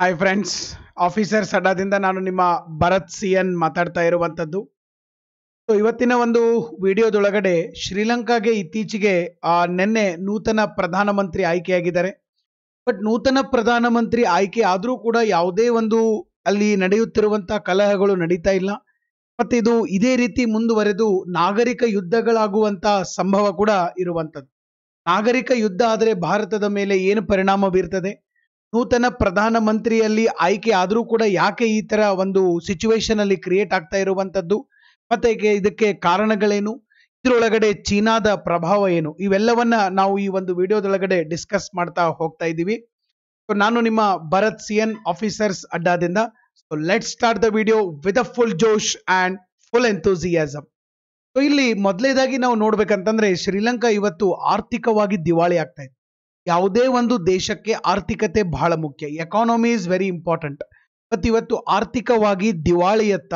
hi friends officer ಸಡಾದಿಂದ ನಾನು ನಿಮ್ಮ Bharath C N ಮಾತಾಡ್ತಾ ಇರುವಂಥದ್ದು ಸೊ ಇವತ್ತಿನ ಒಂದು ವಿಡಿಯೋದೊಳಗಡೆ ಶ್ರೀಲಂಕಾಗೆ ಇತ್ತೀಚೆಗೆ ನಿನ್ನೆ ನೂತನ ಪ್ರಧಾನಮಂತ್ರಿ ಆಯ್ಕೆಯಾಗಿದ್ದಾರೆ ಬಟ್ ನೂತನ ಪ್ರಧಾನಮಂತ್ರಿ ಆಯ್ಕೆ ಆದರೂ ಕೂಡ ಯಾವುದೇ ಒಂದು ಅಲ್ಲಿ ನಡೆಯುತ್ತಿರುವಂಥ ಕಲಹಗಳು ನಡೀತಾ ಇಲ್ಲ ಮತ್ತು ಇದು ಇದೇ ರೀತಿ ಮುಂದುವರೆದು ನಾಗರಿಕ ಯುದ್ಧಗಳಾಗುವಂಥ ಸಂಭವ ಕೂಡ ಇರುವಂಥದ್ದು ನಾಗರಿಕ ಯುದ್ಧ ಆದರೆ ಭಾರತದ ಮೇಲೆ ಏನು ಪರಿಣಾಮ ಬೀರ್ತದೆ ನೂತನ ಮಂತ್ರಿಯಲ್ಲಿ ಆಯ್ಕೆ ಆದರೂ ಕೂಡ ಯಾಕೆ ಈ ತರ ಒಂದು ಸಿಚುವೇಶನ್ ಅಲ್ಲಿ ಕ್ರಿಯೇಟ್ ಆಗ್ತಾ ಇರುವಂತದ್ದು ಮತ್ತೆ ಇದಕ್ಕೆ ಕಾರಣಗಳೇನು ಇದರೊಳಗಡೆ ಚೀನಾದ ಪ್ರಭಾವ ಏನು ಇವೆಲ್ಲವನ್ನ ನಾವು ಈ ಒಂದು ವಿಡಿಯೋದೊಳಗಡೆ ಡಿಸ್ಕಸ್ ಮಾಡ್ತಾ ಹೋಗ್ತಾ ಇದ್ದೀವಿ ಸೊ ನಾನು ನಿಮ್ಮ ಭರತ್ ಸಿ ಎನ್ ಆಫೀಸರ್ಸ್ ಅಡ್ಡಾದಿಂದ let start the video with a full ಜೋಶ್ ಅಂಡ್ ಫುಲ್ ಎಂಥೂಸಿಯಾಸಮ್ ಸೊ ಇಲ್ಲಿ ಮೊದಲೇದಾಗಿ ನಾವು ನೋಡ್ಬೇಕಂತಂದ್ರೆ ಶ್ರೀಲಂಕಾ ಇವತ್ತು ಆರ್ಥಿಕವಾಗಿ ದಿವಾಳಿ ಆಗ್ತಾ ಇದೆ ಯಾವುದೇ ಒಂದು ದೇಶಕ್ಕೆ ಆರ್ಥಿಕತೆ ಬಹಳ ಮುಖ್ಯ ಎಕಾನಮಿ ಇಸ್ ವೆರಿ ಇಂಪಾರ್ಟೆಂಟ್ ಮತ್ತು ಇವತ್ತು ಆರ್ಥಿಕವಾಗಿ ದಿವಾಳಿಯತ್ತ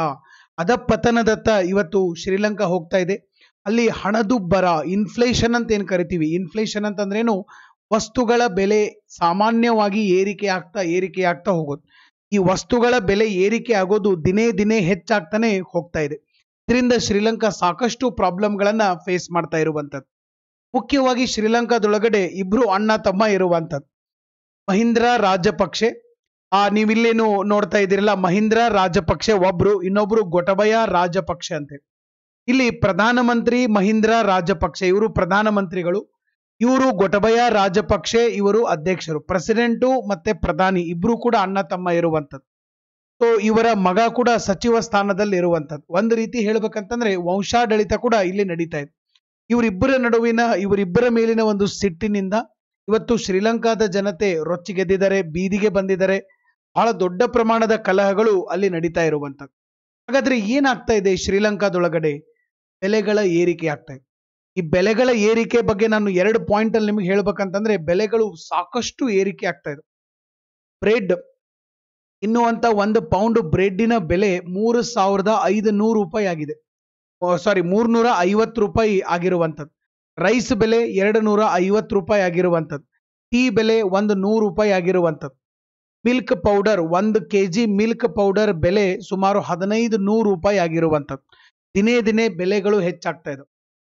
ಪತನದತ್ತ ಇವತ್ತು ಶ್ರೀಲಂಕಾ ಹೋಗ್ತಾ ಇದೆ ಅಲ್ಲಿ ಹಣದುಬ್ಬರ ಇನ್ಫ್ಲೇಷನ್ ಅಂತ ಏನು ಕರಿತೀವಿ ಇನ್ಫ್ಲೇಷನ್ ಅಂತಂದ್ರೇನು ವಸ್ತುಗಳ ಬೆಲೆ ಸಾಮಾನ್ಯವಾಗಿ ಏರಿಕೆ ಆಗ್ತಾ ಏರಿಕೆ ಆಗ್ತಾ ಹೋಗೋದು ಈ ವಸ್ತುಗಳ ಬೆಲೆ ಏರಿಕೆ ಆಗೋದು ದಿನೇ ದಿನೇ ಹೆಚ್ಚಾಗ್ತಾನೆ ಹೋಗ್ತಾ ಇದೆ ಇದರಿಂದ ಶ್ರೀಲಂಕಾ ಸಾಕಷ್ಟು ಪ್ರಾಬ್ಲಮ್ಗಳನ್ನ ಫೇಸ್ ಮಾಡ್ತಾ ಇರುವಂಥದ್ದು ಮುಖ್ಯವಾಗಿ ಶ್ರೀಲಂಕಾದೊಳಗಡೆ ಇಬ್ರು ಅಣ್ಣ ತಮ್ಮ ಇರುವಂಥದ್ದು ಮಹೀಂದ್ರ ರಾಜಪಕ್ಷೆ ಆ ನೀವಿಲ್ಲೇನು ನೋಡ್ತಾ ಇದ್ದೀರಲ್ಲ ಮಹೀಂದ್ರ ರಾಜಪಕ್ಷೆ ಒಬ್ರು ಇನ್ನೊಬ್ರು ಗೊಟಬಯ ರಾಜಪಕ್ಷೆ ಅಂತೇಳಿ ಇಲ್ಲಿ ಪ್ರಧಾನಮಂತ್ರಿ ಮಹೀಂದ್ರ ರಾಜಪಕ್ಷೆ ಇವರು ಪ್ರಧಾನಮಂತ್ರಿಗಳು ಇವರು ಗೊಟಬಯ ರಾಜಪಕ್ಷೆ ಇವರು ಅಧ್ಯಕ್ಷರು ಪ್ರೆಸಿಡೆಂಟು ಮತ್ತೆ ಪ್ರಧಾನಿ ಇಬ್ರು ಕೂಡ ಅಣ್ಣ ತಮ್ಮ ಇರುವಂತದ್ದು ಸೊ ಇವರ ಮಗ ಕೂಡ ಸಚಿವ ಸ್ಥಾನದಲ್ಲಿ ಇರುವಂತದ್ದು ಒಂದು ರೀತಿ ಹೇಳ್ಬೇಕಂತಂದ್ರೆ ವಂಶಾಡಳಿತ ಕೂಡ ಇಲ್ಲಿ ನಡೀತಾ ಇದೆ ಇವರಿಬ್ಬರ ನಡುವಿನ ಇವರಿಬ್ಬರ ಮೇಲಿನ ಒಂದು ಸಿಟ್ಟಿನಿಂದ ಇವತ್ತು ಶ್ರೀಲಂಕಾದ ಜನತೆ ರೊಚ್ಚಿಗೆದ್ದಿದ್ದಾರೆ ಬೀದಿಗೆ ಬಂದಿದ್ದಾರೆ ಬಹಳ ದೊಡ್ಡ ಪ್ರಮಾಣದ ಕಲಹಗಳು ಅಲ್ಲಿ ನಡೀತಾ ಇರುವಂಥದ್ದು ಹಾಗಾದ್ರೆ ಏನಾಗ್ತಾ ಇದೆ ಶ್ರೀಲಂಕಾದೊಳಗಡೆ ಬೆಲೆಗಳ ಏರಿಕೆ ಆಗ್ತಾ ಇದೆ ಈ ಬೆಲೆಗಳ ಏರಿಕೆ ಬಗ್ಗೆ ನಾನು ಎರಡು ಪಾಯಿಂಟ್ ಅಲ್ಲಿ ನಿಮಗೆ ಹೇಳ್ಬೇಕಂತಂದ್ರೆ ಬೆಲೆಗಳು ಸಾಕಷ್ಟು ಏರಿಕೆ ಆಗ್ತಾ ಇದೆ ಬ್ರೆಡ್ ಇನ್ನುವಂತ ಒಂದು ಪೌಂಡ್ ಬ್ರೆಡ್ಡಿನ ಬೆಲೆ ಮೂರು ಸಾವಿರದ ಐದು ನೂರು ರೂಪಾಯಿ ಆಗಿದೆ ಸಾರಿ ಮೂರ್ನೂರ ಐವತ್ತು ರೂಪಾಯಿ ಆಗಿರುವಂಥದ್ದು ರೈಸ್ ಬೆಲೆ ಎರಡು ನೂರ ಐವತ್ತು ರೂಪಾಯಿ ಆಗಿರುವಂಥದ್ದು ಟೀ ಬೆಲೆ ಒಂದು ನೂರು ರೂಪಾಯಿ ಆಗಿರುವಂಥದ್ದು ಮಿಲ್ಕ್ ಪೌಡರ್ ಒಂದು ಕೆ ಜಿ ಮಿಲ್ಕ್ ಪೌಡರ್ ಬೆಲೆ ಸುಮಾರು ಹದಿನೈದು ನೂರು ರೂಪಾಯಿ ಆಗಿರುವಂಥದ್ದು ದಿನೇ ದಿನೇ ಬೆಲೆಗಳು ಹೆಚ್ಚಾಗ್ತಾ ಇದೆ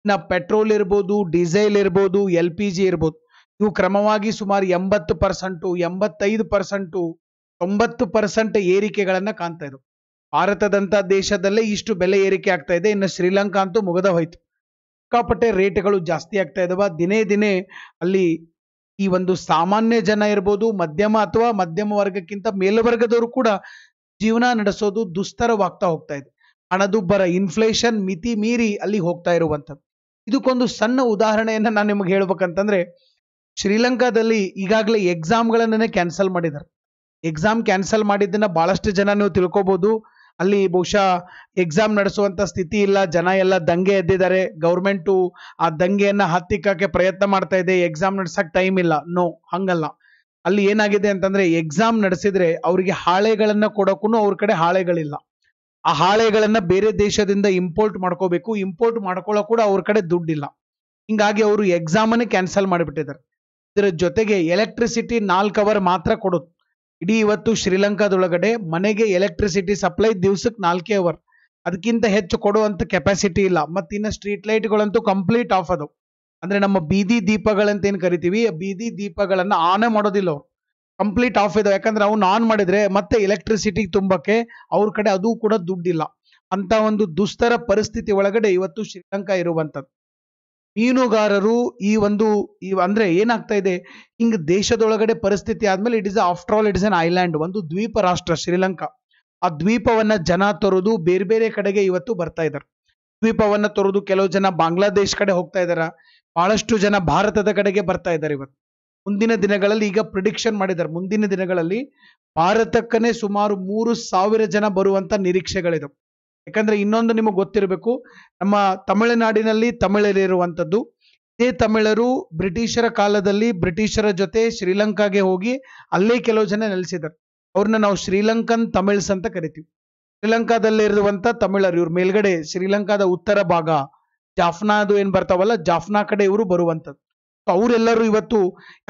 ಇನ್ನು ಪೆಟ್ರೋಲ್ ಇರ್ಬೋದು ಡೀಸೆಲ್ ಇರ್ಬೋದು ಎಲ್ ಪಿ ಜಿ ಇರ್ಬೋದು ಇವು ಕ್ರಮವಾಗಿ ಸುಮಾರು ಎಂಬತ್ತು ಪರ್ಸೆಂಟು ಎಂಬತ್ತೈದು ಪರ್ಸೆಂಟು ತೊಂಬತ್ತು ಪರ್ಸೆಂಟ್ ಏರಿಕೆಗಳನ್ನು ಕಾಣ್ತಾ ಇದ್ದವು ಭಾರತದಂತ ದೇಶದಲ್ಲೇ ಇಷ್ಟು ಬೆಲೆ ಏರಿಕೆ ಆಗ್ತಾ ಇದೆ ಇನ್ನು ಶ್ರೀಲಂಕಾ ಅಂತೂ ಮುಗದ ಹೋಯ್ತು ಸಿಕ್ಕಾಪಟ್ಟೆ ರೇಟ್ಗಳು ಜಾಸ್ತಿ ಆಗ್ತಾ ಇದಾವ ದಿನೇ ದಿನೇ ಅಲ್ಲಿ ಈ ಒಂದು ಸಾಮಾನ್ಯ ಜನ ಇರ್ಬೋದು ಮಧ್ಯಮ ಅಥವಾ ಮಧ್ಯಮ ವರ್ಗಕ್ಕಿಂತ ಮೇಲ್ವರ್ಗದವರು ಕೂಡ ಜೀವನ ನಡೆಸೋದು ದುಸ್ತರವಾಗ್ತಾ ಹೋಗ್ತಾ ಇದೆ ಹಣದುಬ್ಬರ ಇನ್ಫ್ಲೇಷನ್ ಮಿತಿ ಮೀರಿ ಅಲ್ಲಿ ಹೋಗ್ತಾ ಇರುವಂಥದ್ದು ಇದಕ್ಕೊಂದು ಸಣ್ಣ ಉದಾಹರಣೆಯನ್ನು ನಾನು ನಿಮಗೆ ಹೇಳ್ಬೇಕಂತಂದ್ರೆ ಶ್ರೀಲಂಕಾದಲ್ಲಿ ಈಗಾಗಲೇ ಎಕ್ಸಾಮ್ಗಳನ್ನೇ ಕ್ಯಾನ್ಸಲ್ ಮಾಡಿದ್ದಾರೆ ಎಕ್ಸಾಮ್ ಕ್ಯಾನ್ಸಲ್ ಮಾಡಿದ್ದನ್ನು ಭಾಳಷ್ಟು ಜನ ನೀವು ತಿಳ್ಕೊಬೋದು ಅಲ್ಲಿ ಬಹುಶಃ ಎಕ್ಸಾಮ್ ನಡೆಸುವಂಥ ಸ್ಥಿತಿ ಇಲ್ಲ ಜನ ಎಲ್ಲ ದಂಗೆ ಎದ್ದಿದ್ದಾರೆ ಗೌರ್ಮೆಂಟು ಆ ದಂಗೆಯನ್ನು ಹತ್ತಿಕ್ಕೆ ಪ್ರಯತ್ನ ಮಾಡ್ತಾ ಇದೆ ಎಕ್ಸಾಮ್ ನಡ್ಸಕ್ ಟೈಮ್ ಇಲ್ಲ ನೋ ಹಂಗಲ್ಲ ಅಲ್ಲಿ ಏನಾಗಿದೆ ಅಂತಂದರೆ ಎಕ್ಸಾಮ್ ನಡೆಸಿದ್ರೆ ಅವರಿಗೆ ಹಾಳೆಗಳನ್ನು ಕೊಡೋಕ್ಕೂ ಅವ್ರ ಕಡೆ ಹಾಳೆಗಳಿಲ್ಲ ಆ ಹಾಳೆಗಳನ್ನು ಬೇರೆ ದೇಶದಿಂದ ಇಂಪೋರ್ಟ್ ಮಾಡ್ಕೋಬೇಕು ಇಂಪೋರ್ಟ್ ಮಾಡ್ಕೊಳ್ಳೋ ಕೂಡ ಅವ್ರ ಕಡೆ ದುಡ್ಡಿಲ್ಲ ಹಿಂಗಾಗಿ ಅವರು ಎಕ್ಸಾಮನ್ನು ಕ್ಯಾನ್ಸಲ್ ಮಾಡಿಬಿಟ್ಟಿದ್ದಾರೆ ಇದರ ಜೊತೆಗೆ ಎಲೆಕ್ಟ್ರಿಸಿಟಿ ನಾಲ್ಕು ಅವರ್ ಮಾತ್ರ ಕೊಡುತ್ತೆ ಇಡೀ ಇವತ್ತು ಶ್ರೀಲಂಕಾದೊಳಗಡೆ ಮನೆಗೆ ಎಲೆಕ್ಟ್ರಿಸಿಟಿ ಸಪ್ಲೈ ದಿವಸಕ್ಕೆ ನಾಲ್ಕೇ ಅವರ್ ಅದಕ್ಕಿಂತ ಹೆಚ್ಚು ಕೊಡುವಂಥ ಕೆಪಾಸಿಟಿ ಇಲ್ಲ ಮತ್ತು ಇನ್ನು ಸ್ಟ್ರೀಟ್ ಲೈಟ್ಗಳಂತೂ ಕಂಪ್ಲೀಟ್ ಆಫ್ ಅದು ಅಂದರೆ ನಮ್ಮ ಬೀದಿ ದೀಪಗಳಂತ ಏನು ಕರಿತೀವಿ ಬೀದಿ ದೀಪಗಳನ್ನು ಆನ್ ಮಾಡೋದಿಲ್ಲ ಅವರು ಕಂಪ್ಲೀಟ್ ಆಫ್ ಇದಾವೆ ಯಾಕಂದ್ರೆ ಅವ್ನು ಆನ್ ಮಾಡಿದರೆ ಮತ್ತೆ ಎಲೆಕ್ಟ್ರಿಸಿಟಿ ತುಂಬಕ್ಕೆ ಅವ್ರ ಕಡೆ ಅದು ಕೂಡ ದುಡ್ಡಿಲ್ಲ ಅಂತ ಒಂದು ದುಸ್ತರ ಪರಿಸ್ಥಿತಿ ಒಳಗಡೆ ಇವತ್ತು ಶ್ರೀಲಂಕಾ ಇರುವಂಥದ್ದು ಮೀನುಗಾರರು ಈ ಒಂದು ಈ ಅಂದರೆ ಏನಾಗ್ತಾ ಇದೆ ಹಿಂಗ್ ದೇಶದೊಳಗಡೆ ಪರಿಸ್ಥಿತಿ ಆದ್ಮೇಲೆ it is after all it is an island ಒಂದು ದ್ವೀಪ ರಾಷ್ಟ್ರ ಶ್ರೀಲಂಕಾ ಆ ದ್ವೀಪವನ್ನ ಜನ ತೊರೆದು ಬೇರೆ ಬೇರೆ ಕಡೆಗೆ ಇವತ್ತು ಬರ್ತಾ ಇದ್ದಾರೆ ದ್ವೀಪವನ್ನ ತೊರೆದು ಕೆಲವು ಜನ ಬಾಂಗ್ಲಾದೇಶ್ ಕಡೆ ಹೋಗ್ತಾ ಇದ್ದಾರೆ ಬಹಳಷ್ಟು ಜನ ಭಾರತದ ಕಡೆಗೆ ಬರ್ತಾ ಇದ್ದಾರೆ ಇವತ್ತು ಮುಂದಿನ ದಿನಗಳಲ್ಲಿ ಈಗ ಪ್ರಿಡಿಕ್ಷನ್ ಮಾಡಿದ್ದಾರೆ ಮುಂದಿನ ದಿನಗಳಲ್ಲಿ ಭಾರತಕ್ಕನೇ ಸುಮಾರು ಮೂರು ಸಾವಿರ ಜನ ಬರುವಂತ ನಿರೀಕ್ಷೆಗಳಿದವು ಯಾಕಂದರೆ ಇನ್ನೊಂದು ನಿಮಗೆ ಗೊತ್ತಿರಬೇಕು ನಮ್ಮ ತಮಿಳುನಾಡಿನಲ್ಲಿ ತಮಿಳರಿರುವಂಥದ್ದು ಇದೇ ತಮಿಳರು ಬ್ರಿಟಿಷರ ಕಾಲದಲ್ಲಿ ಬ್ರಿಟಿಷರ ಜೊತೆ ಶ್ರೀಲಂಕಾಗೆ ಹೋಗಿ ಅಲ್ಲೇ ಕೆಲವು ಜನ ನೆಲೆಸಿದ್ದಾರೆ ಅವ್ರನ್ನ ನಾವು ಶ್ರೀಲಂಕನ್ ತಮಿಳ್ಸ್ ಅಂತ ಕರಿತೀವಿ ಶ್ರೀಲಂಕಾದಲ್ಲಿರುವಂಥ ತಮಿಳರು ಇವ್ರ ಮೇಲ್ಗಡೆ ಶ್ರೀಲಂಕಾದ ಉತ್ತರ ಭಾಗ ಜಾಫ್ನಾದು ಏನು ಬರ್ತಾವಲ್ಲ ಜಾಫ್ನಾ ಕಡೆ ಇವರು ಬರುವಂಥದ್ದು ಅವರೆಲ್ಲರೂ ಇವತ್ತು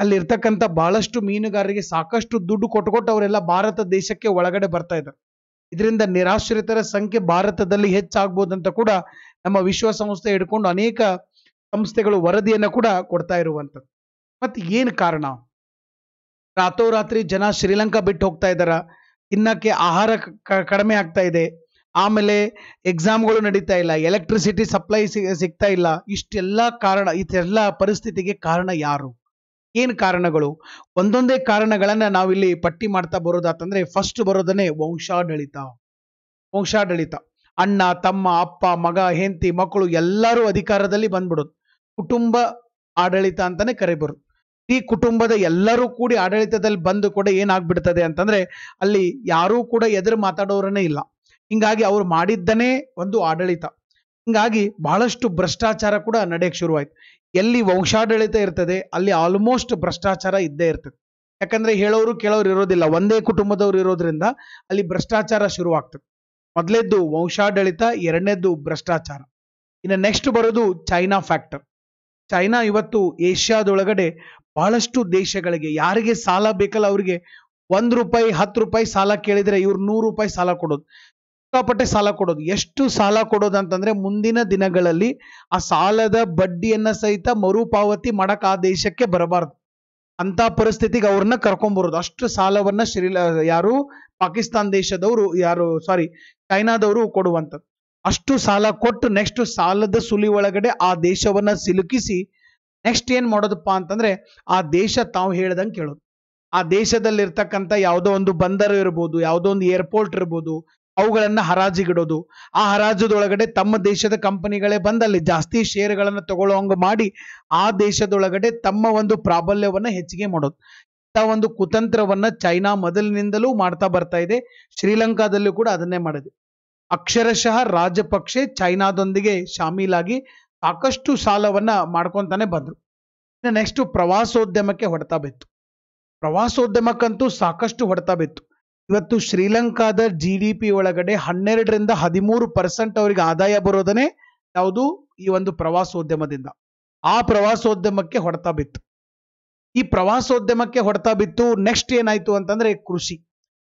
ಅಲ್ಲಿರ್ತಕ್ಕಂಥ ಬಹಳಷ್ಟು ಮೀನುಗಾರರಿಗೆ ಸಾಕಷ್ಟು ದುಡ್ಡು ಕೊಟ್ಟುಕೊಟ್ಟು ಅವರೆಲ್ಲ ಭಾರತ ದೇಶಕ್ಕೆ ಒಳಗಡೆ ಬರ್ತಾ ಇದ್ದಾರೆ ಇದರಿಂದ ನಿರಾಶ್ರಿತರ ಸಂಖ್ಯೆ ಭಾರತದಲ್ಲಿ ಹೆಚ್ಚಾಗ್ಬೋದಂತ ಕೂಡ ನಮ್ಮ ವಿಶ್ವಸಂಸ್ಥೆ ಹಿಡ್ಕೊಂಡು ಅನೇಕ ಸಂಸ್ಥೆಗಳು ವರದಿಯನ್ನು ಕೂಡ ಕೊಡ್ತಾ ಇರುವಂಥದ್ದು ಮತ್ತೆ ಏನು ಕಾರಣ ರಾತೋರಾತ್ರಿ ಜನ ಶ್ರೀಲಂಕಾ ಬಿಟ್ಟು ಹೋಗ್ತಾ ಇದ್ದಾರ ತಿನ್ನಕ್ಕೆ ಆಹಾರ ಕಡಿಮೆ ಆಗ್ತಾ ಇದೆ ಆಮೇಲೆ ಎಕ್ಸಾಮ್ಗಳು ನಡೀತಾ ಇಲ್ಲ ಎಲೆಕ್ಟ್ರಿಸಿಟಿ ಸಪ್ಲೈ ಸಿಗ್ತಾ ಇಲ್ಲ ಇಷ್ಟೆಲ್ಲ ಕಾರಣ ಇದೆಲ್ಲ ಪರಿಸ್ಥಿತಿಗೆ ಕಾರಣ ಯಾರು ಏನು ಕಾರಣಗಳು ಒಂದೊಂದೇ ಕಾರಣಗಳನ್ನು ನಾವಿಲ್ಲಿ ಪಟ್ಟಿ ಮಾಡ್ತಾ ಬರೋದಾತಂದರೆ ಫಸ್ಟ್ ಬರೋದನ್ನೇ ವಂಶಾಡಳಿತ ವಂಶಾಡಳಿತ ಅಣ್ಣ ತಮ್ಮ ಅಪ್ಪ ಮಗ ಹೆಂಡತಿ ಮಕ್ಕಳು ಎಲ್ಲರೂ ಅಧಿಕಾರದಲ್ಲಿ ಬಂದ್ಬಿಡೋದು ಕುಟುಂಬ ಆಡಳಿತ ಅಂತಾನೆ ಕರೆಬರು ಈ ಕುಟುಂಬದ ಎಲ್ಲರೂ ಕೂಡಿ ಆಡಳಿತದಲ್ಲಿ ಬಂದು ಕೂಡ ಏನಾಗ್ಬಿಡ್ತದೆ ಅಂತಂದ್ರೆ ಅಲ್ಲಿ ಯಾರೂ ಕೂಡ ಎದುರು ಮಾತಾಡೋರನೇ ಇಲ್ಲ ಹಿಂಗಾಗಿ ಅವ್ರು ಮಾಡಿದ್ದನೇ ಒಂದು ಆಡಳಿತ ಹಿಂಗಾಗಿ ಬಹಳಷ್ಟು ಭ್ರಷ್ಟಾಚಾರ ಕೂಡ ನಡೆಯಕ್ಕೆ ಶುರುವಾಯಿತು ಎಲ್ಲಿ ವಂಶಾಡಳಿತ ಇರ್ತದೆ ಅಲ್ಲಿ ಆಲ್ಮೋಸ್ಟ್ ಭ್ರಷ್ಟಾಚಾರ ಇದ್ದೇ ಇರ್ತದೆ ಯಾಕಂದ್ರೆ ಹೇಳೋರು ಕೇಳೋರು ಇರೋದಿಲ್ಲ ಒಂದೇ ಕುಟುಂಬದವ್ರು ಇರೋದ್ರಿಂದ ಅಲ್ಲಿ ಭ್ರಷ್ಟಾಚಾರ ಶುರುವಾಗ್ತದೆ ಮೊದಲೇದ್ದು ವಂಶಾಡಳಿತ ಎರಡನೇದ್ದು ಭ್ರಷ್ಟಾಚಾರ ಇನ್ನು ನೆಕ್ಸ್ಟ್ ಬರೋದು ಚೈನಾ ಫ್ಯಾಕ್ಟರ್ ಚೈನಾ ಇವತ್ತು ಏಷ್ಯಾದೊಳಗಡೆ ಬಹಳಷ್ಟು ದೇಶಗಳಿಗೆ ಯಾರಿಗೆ ಸಾಲ ಬೇಕಲ್ಲ ಅವರಿಗೆ ಒಂದ್ ರೂಪಾಯಿ ಹತ್ತು ರೂಪಾಯಿ ಸಾಲ ಕೇಳಿದ್ರೆ ಇವ್ರು ನೂರು ರೂಪಾಯಿ ಸಾಲ ಕೊಡೋದು ಸಿಕ್ಕಾಪಟ್ಟೆ ಸಾಲ ಕೊಡೋದು ಎಷ್ಟು ಸಾಲ ಕೊಡೋದು ಅಂತಂದ್ರೆ ಮುಂದಿನ ದಿನಗಳಲ್ಲಿ ಆ ಸಾಲದ ಬಡ್ಡಿಯನ್ನ ಸಹಿತ ಮರುಪಾವತಿ ಮಾಡಕ್ ಆ ದೇಶಕ್ಕೆ ಬರಬಾರದು ಅಂತ ಪರಿಸ್ಥಿತಿಗೆ ಅವ್ರನ್ನ ಕರ್ಕೊಂಡ್ಬರೋದು ಅಷ್ಟು ಸಾಲವನ್ನ ಶ್ರೀಲ ಯಾರು ಪಾಕಿಸ್ತಾನ್ ದೇಶದವರು ಯಾರು ಸಾರಿ ಚೈನಾದವರು ಕೊಡುವಂಥದ್ದು ಅಷ್ಟು ಸಾಲ ಕೊಟ್ಟು ನೆಕ್ಸ್ಟ್ ಸಾಲದ ಸುಲಿ ಒಳಗಡೆ ಆ ದೇಶವನ್ನ ಸಿಲುಕಿಸಿ ನೆಕ್ಸ್ಟ್ ಏನು ಮಾಡೋದಪ್ಪ ಅಂತಂದ್ರೆ ಆ ದೇಶ ತಾವು ಹೇಳದಂಗೆ ಕೇಳೋದು ಆ ದೇಶದಲ್ಲಿರ್ತಕ್ಕಂಥ ಯಾವುದೋ ಒಂದು ಬಂದರು ಇರ್ಬೋದು ಯಾವುದೋ ಒಂದು ಏರ್ಪೋರ್ಟ್ ಇರ್ಬೋದು ಅವುಗಳನ್ನು ಹರಾಜಿಗಿಡೋದು ಆ ಹರಾಜದೊಳಗಡೆ ತಮ್ಮ ದೇಶದ ಕಂಪನಿಗಳೇ ಬಂದಲ್ಲಿ ಜಾಸ್ತಿ ಶೇರ್ಗಳನ್ನ ತಗೊಳ್ಳೋ ಹಂಗೆ ಮಾಡಿ ಆ ದೇಶದೊಳಗಡೆ ತಮ್ಮ ಒಂದು ಪ್ರಾಬಲ್ಯವನ್ನ ಹೆಚ್ಚಿಗೆ ಮಾಡೋದು ಇಂಥ ಒಂದು ಕುತಂತ್ರವನ್ನ ಚೈನಾ ಮೊದಲಿನಿಂದಲೂ ಮಾಡ್ತಾ ಬರ್ತಾ ಇದೆ ಶ್ರೀಲಂಕಾದಲ್ಲೂ ಕೂಡ ಅದನ್ನೇ ಮಾಡಿದೆ ಅಕ್ಷರಶಃ ರಾಜಪಕ್ಷೆ ಚೈನಾದೊಂದಿಗೆ ಶಾಮೀಲಾಗಿ ಸಾಕಷ್ಟು ಸಾಲವನ್ನ ಮಾಡ್ಕೊತಾನೆ ಬಂದ್ರು ನೆಕ್ಸ್ಟ್ ಪ್ರವಾಸೋದ್ಯಮಕ್ಕೆ ಹೊಡೆತ ಬಿತ್ತು ಪ್ರವಾಸೋದ್ಯಮಕ್ಕಂತೂ ಸಾಕಷ್ಟು ಹೊಡೆತ ಬಿತ್ತು ಇವತ್ತು ಶ್ರೀಲಂಕಾದ ಜಿ ಡಿ ಪಿ ಒಳಗಡೆ ಹನ್ನೆರಡರಿಂದ ಹದಿಮೂರು ಪರ್ಸೆಂಟ್ ಅವರಿಗೆ ಆದಾಯ ಬರೋದನ್ನೇ ಯಾವುದು ಈ ಒಂದು ಪ್ರವಾಸೋದ್ಯಮದಿಂದ ಆ ಪ್ರವಾಸೋದ್ಯಮಕ್ಕೆ ಹೊಡೆತ ಬಿತ್ತು ಈ ಪ್ರವಾಸೋದ್ಯಮಕ್ಕೆ ಹೊಡೆತ ಬಿತ್ತು ನೆಕ್ಸ್ಟ್ ಏನಾಯ್ತು ಅಂತಂದ್ರೆ ಕೃಷಿ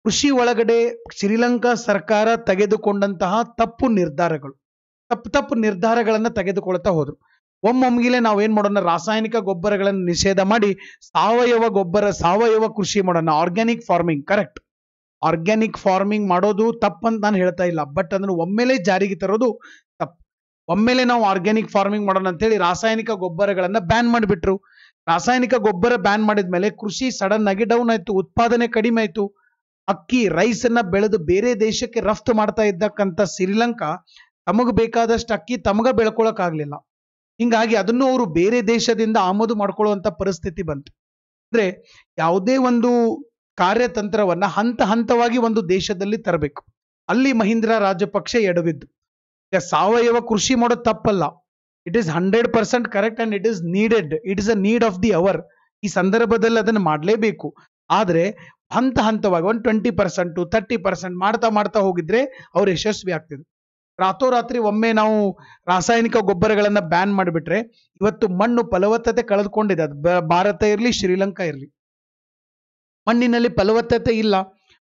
ಕೃಷಿ ಒಳಗಡೆ ಶ್ರೀಲಂಕಾ ಸರ್ಕಾರ ತೆಗೆದುಕೊಂಡಂತಹ ತಪ್ಪು ನಿರ್ಧಾರಗಳು ತಪ್ಪು ತಪ್ಪು ನಿರ್ಧಾರಗಳನ್ನು ತೆಗೆದುಕೊಳ್ತಾ ಹೋದ್ರು ನಾವು ನಾವೇನ್ ಮಾಡೋಣ ರಾಸಾಯನಿಕ ಗೊಬ್ಬರಗಳನ್ನು ನಿಷೇಧ ಮಾಡಿ ಸಾವಯವ ಗೊಬ್ಬರ ಸಾವಯವ ಕೃಷಿ ಮಾಡೋಣ organic farming correct organic farming ಮಾಡೋದು ತಪ್ಪಂತ ನಾನು ಹೇಳ್ತಾ ಇಲ್ಲ ಬಟ್ ಅಂದ್ರೆ ಒಮ್ಮೆಲೆ ಜಾರಿಗೆ ತರೋದು ತಪ್ಪು ಒಮ್ಮೆಲೆ ನಾವು ಆರ್ಗ್ಯಾನಿಕ್ ಫಾರ್ಮಿಂಗ್ ಮಾಡೋಣ ಅಂತೇಳಿ ರಾಸಾಯನಿಕ ಗೊಬ್ಬರಗಳನ್ನ ಬ್ಯಾನ್ ಮಾಡಿಬಿಟ್ರು ರಾಸಾಯನಿಕ ಗೊಬ್ಬರ ಬ್ಯಾನ್ ಮಾಡಿದ್ಮೇಲೆ ಕೃಷಿ ಸಡನ್ ಆಗಿ ಡೌನ್ ಆಯಿತು ಉತ್ಪಾದನೆ ಕಡಿಮೆ ಆಯಿತು ಅಕ್ಕಿ ಅನ್ನ ಬೆಳೆದು ಬೇರೆ ದೇಶಕ್ಕೆ ರಫ್ತು ಮಾಡ್ತಾ ಇದ್ದಕ್ಕಂಥ ಶ್ರೀಲಂಕಾ ತಮಗೆ ಬೇಕಾದಷ್ಟು ಅಕ್ಕಿ ತಮಗೆ ಆಗ್ಲಿಲ್ಲ ಹಿಂಗಾಗಿ ಅದನ್ನು ಅವರು ಬೇರೆ ದೇಶದಿಂದ ಆಮದು ಮಾಡ್ಕೊಳ್ಳುವಂಥ ಪರಿಸ್ಥಿತಿ ಬಂತು ಅಂದರೆ ಯಾವುದೇ ಒಂದು ಕಾರ್ಯತಂತ್ರವನ್ನ ಹಂತ ಹಂತವಾಗಿ ಒಂದು ದೇಶದಲ್ಲಿ ತರಬೇಕು ಅಲ್ಲಿ ಮಹೀಂದ್ರಾ ರಾಜಪಕ್ಷೆ ಎಡವಿದ್ದು ಈಗ ಸಾವಯವ ಕೃಷಿ ಮಾಡೋದು ತಪ್ಪಲ್ಲ it is hundred percent correct and it is needed it is a need of the hour ಈ ಸಂದರ್ಭದಲ್ಲಿ ಅದನ್ನು ಮಾಡಲೇಬೇಕು ಆದರೆ ಹಂತ ಹಂತವಾಗಿ ಒಂದು ಟ್ವೆಂಟಿ ಪರ್ಸೆಂಟು ತರ್ಟಿ ಪರ್ಸೆಂಟ್ ಮಾಡ್ತಾ ಮಾಡ್ತಾ ಹೋಗಿದ್ರೆ ಅವ್ರು ಯಶಸ್ವಿ ಆಗ್ತಿದ್ರು ರಾತೋರಾತ್ರಿ ಒಮ್ಮೆ ನಾವು ರಾಸಾಯನಿಕ ಗೊಬ್ಬರಗಳನ್ನು ಬ್ಯಾನ್ ಮಾಡಿಬಿಟ್ರೆ ಇವತ್ತು ಮಣ್ಣು ಫಲವತ್ತತೆ ಕಳೆದುಕೊಂಡಿದೆ ಅದು ಭಾರತ ಇರಲಿ ಶ್ರೀಲಂಕಾ ಇರಲಿ ಮಣ್ಣಿನಲ್ಲಿ ಫಲವತ್ತತೆ ಇಲ್ಲ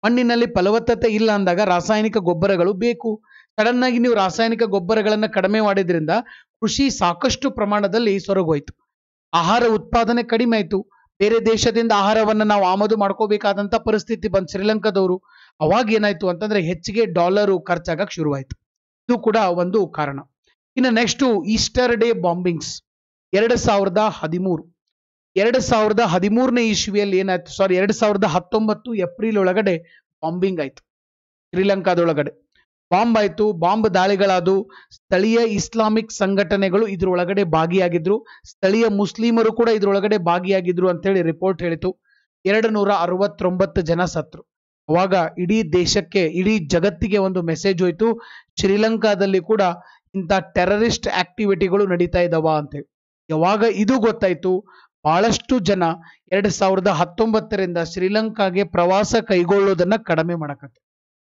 ಮಣ್ಣಿನಲ್ಲಿ ಫಲವತ್ತತೆ ಇಲ್ಲ ಅಂದಾಗ ರಾಸಾಯನಿಕ ಗೊಬ್ಬರಗಳು ಬೇಕು ಸಡನ್ ಆಗಿ ನೀವು ರಾಸಾಯನಿಕ ಗೊಬ್ಬರಗಳನ್ನು ಕಡಿಮೆ ಮಾಡಿದ್ರಿಂದ ಕೃಷಿ ಸಾಕಷ್ಟು ಪ್ರಮಾಣದಲ್ಲಿ ಸೊರಗೋಯ್ತು ಆಹಾರ ಉತ್ಪಾದನೆ ಕಡಿಮೆ ಆಯಿತು ಬೇರೆ ದೇಶದಿಂದ ಆಹಾರವನ್ನು ನಾವು ಆಮದು ಮಾಡ್ಕೋಬೇಕಾದಂಥ ಪರಿಸ್ಥಿತಿ ಬಂದು ಶ್ರೀಲಂಕಾದವರು ಅವಾಗ ಏನಾಯ್ತು ಅಂತಂದ್ರೆ ಹೆಚ್ಚಿಗೆ ಡಾಲರು ಖರ್ಚಾಗಕ್ಕೆ ಶುರುವಾಯಿತು ಇದು ಕೂಡ ಒಂದು ಕಾರಣ ಇನ್ನು ನೆಕ್ಸ್ಟು ಈಸ್ಟರ್ ಡೇ ಬಾಂಬಿಂಗ್ಸ್ ಎರಡು ಸಾವಿರದ ಹದಿಮೂರು ಎರಡ್ ಸಾವಿರದ ಹದಿಮೂರನೇ ಇಸ್ವಿಯಲ್ಲಿ ಏನಾಯ್ತು ಸಾರಿ ಎರಡು ಸಾವಿರದ ಹತ್ತೊಂಬತ್ತು ಏಪ್ರಿಲ್ ಒಳಗಡೆ ಬಾಂಬಿಂಗ್ ಆಯ್ತು ಶ್ರೀಲಂಕಾದೊಳಗಡೆ ಬಾಂಬ್ ಆಯ್ತು ಬಾಂಬ್ ದಾಳಿಗಳಾದವು ಸ್ಥಳೀಯ ಇಸ್ಲಾಮಿಕ್ ಸಂಘಟನೆಗಳು ಇದ್ರೊಳಗಡೆ ಭಾಗಿಯಾಗಿದ್ರು ಸ್ಥಳೀಯ ಮುಸ್ಲಿಮರು ಕೂಡ ಇದ್ರೊಳಗಡೆ ಭಾಗಿಯಾಗಿದ್ರು ಅಂತ ಹೇಳಿ ರಿಪೋರ್ಟ್ ಹೇಳಿತು ಎರಡು ನೂರ ಅರವತ್ತೊಂಬತ್ತು ಜನ ಸತ್ರು ಅವಾಗ ಇಡೀ ದೇಶಕ್ಕೆ ಇಡೀ ಜಗತ್ತಿಗೆ ಒಂದು ಮೆಸೇಜ್ ಹೋಯ್ತು ಶ್ರೀಲಂಕಾದಲ್ಲಿ ಕೂಡ ಇಂಥ ಟೆರರಿಸ್ಟ್ ಆಕ್ಟಿವಿಟಿಗಳು ನಡೀತಾ ಇದಾವ ಅಂತೇಳಿ ಯಾವಾಗ ಇದು ಗೊತ್ತಾಯ್ತು ಬಹಳಷ್ಟು ಜನ ಎರಡ್ ಸಾವಿರದ ಹತ್ತೊಂಬತ್ತರಿಂದ ಶ್ರೀಲಂಕಾಗೆ ಪ್ರವಾಸ ಕೈಗೊಳ್ಳೋದನ್ನ ಕಡಿಮೆ ಮಾಡಕತ್ತೆ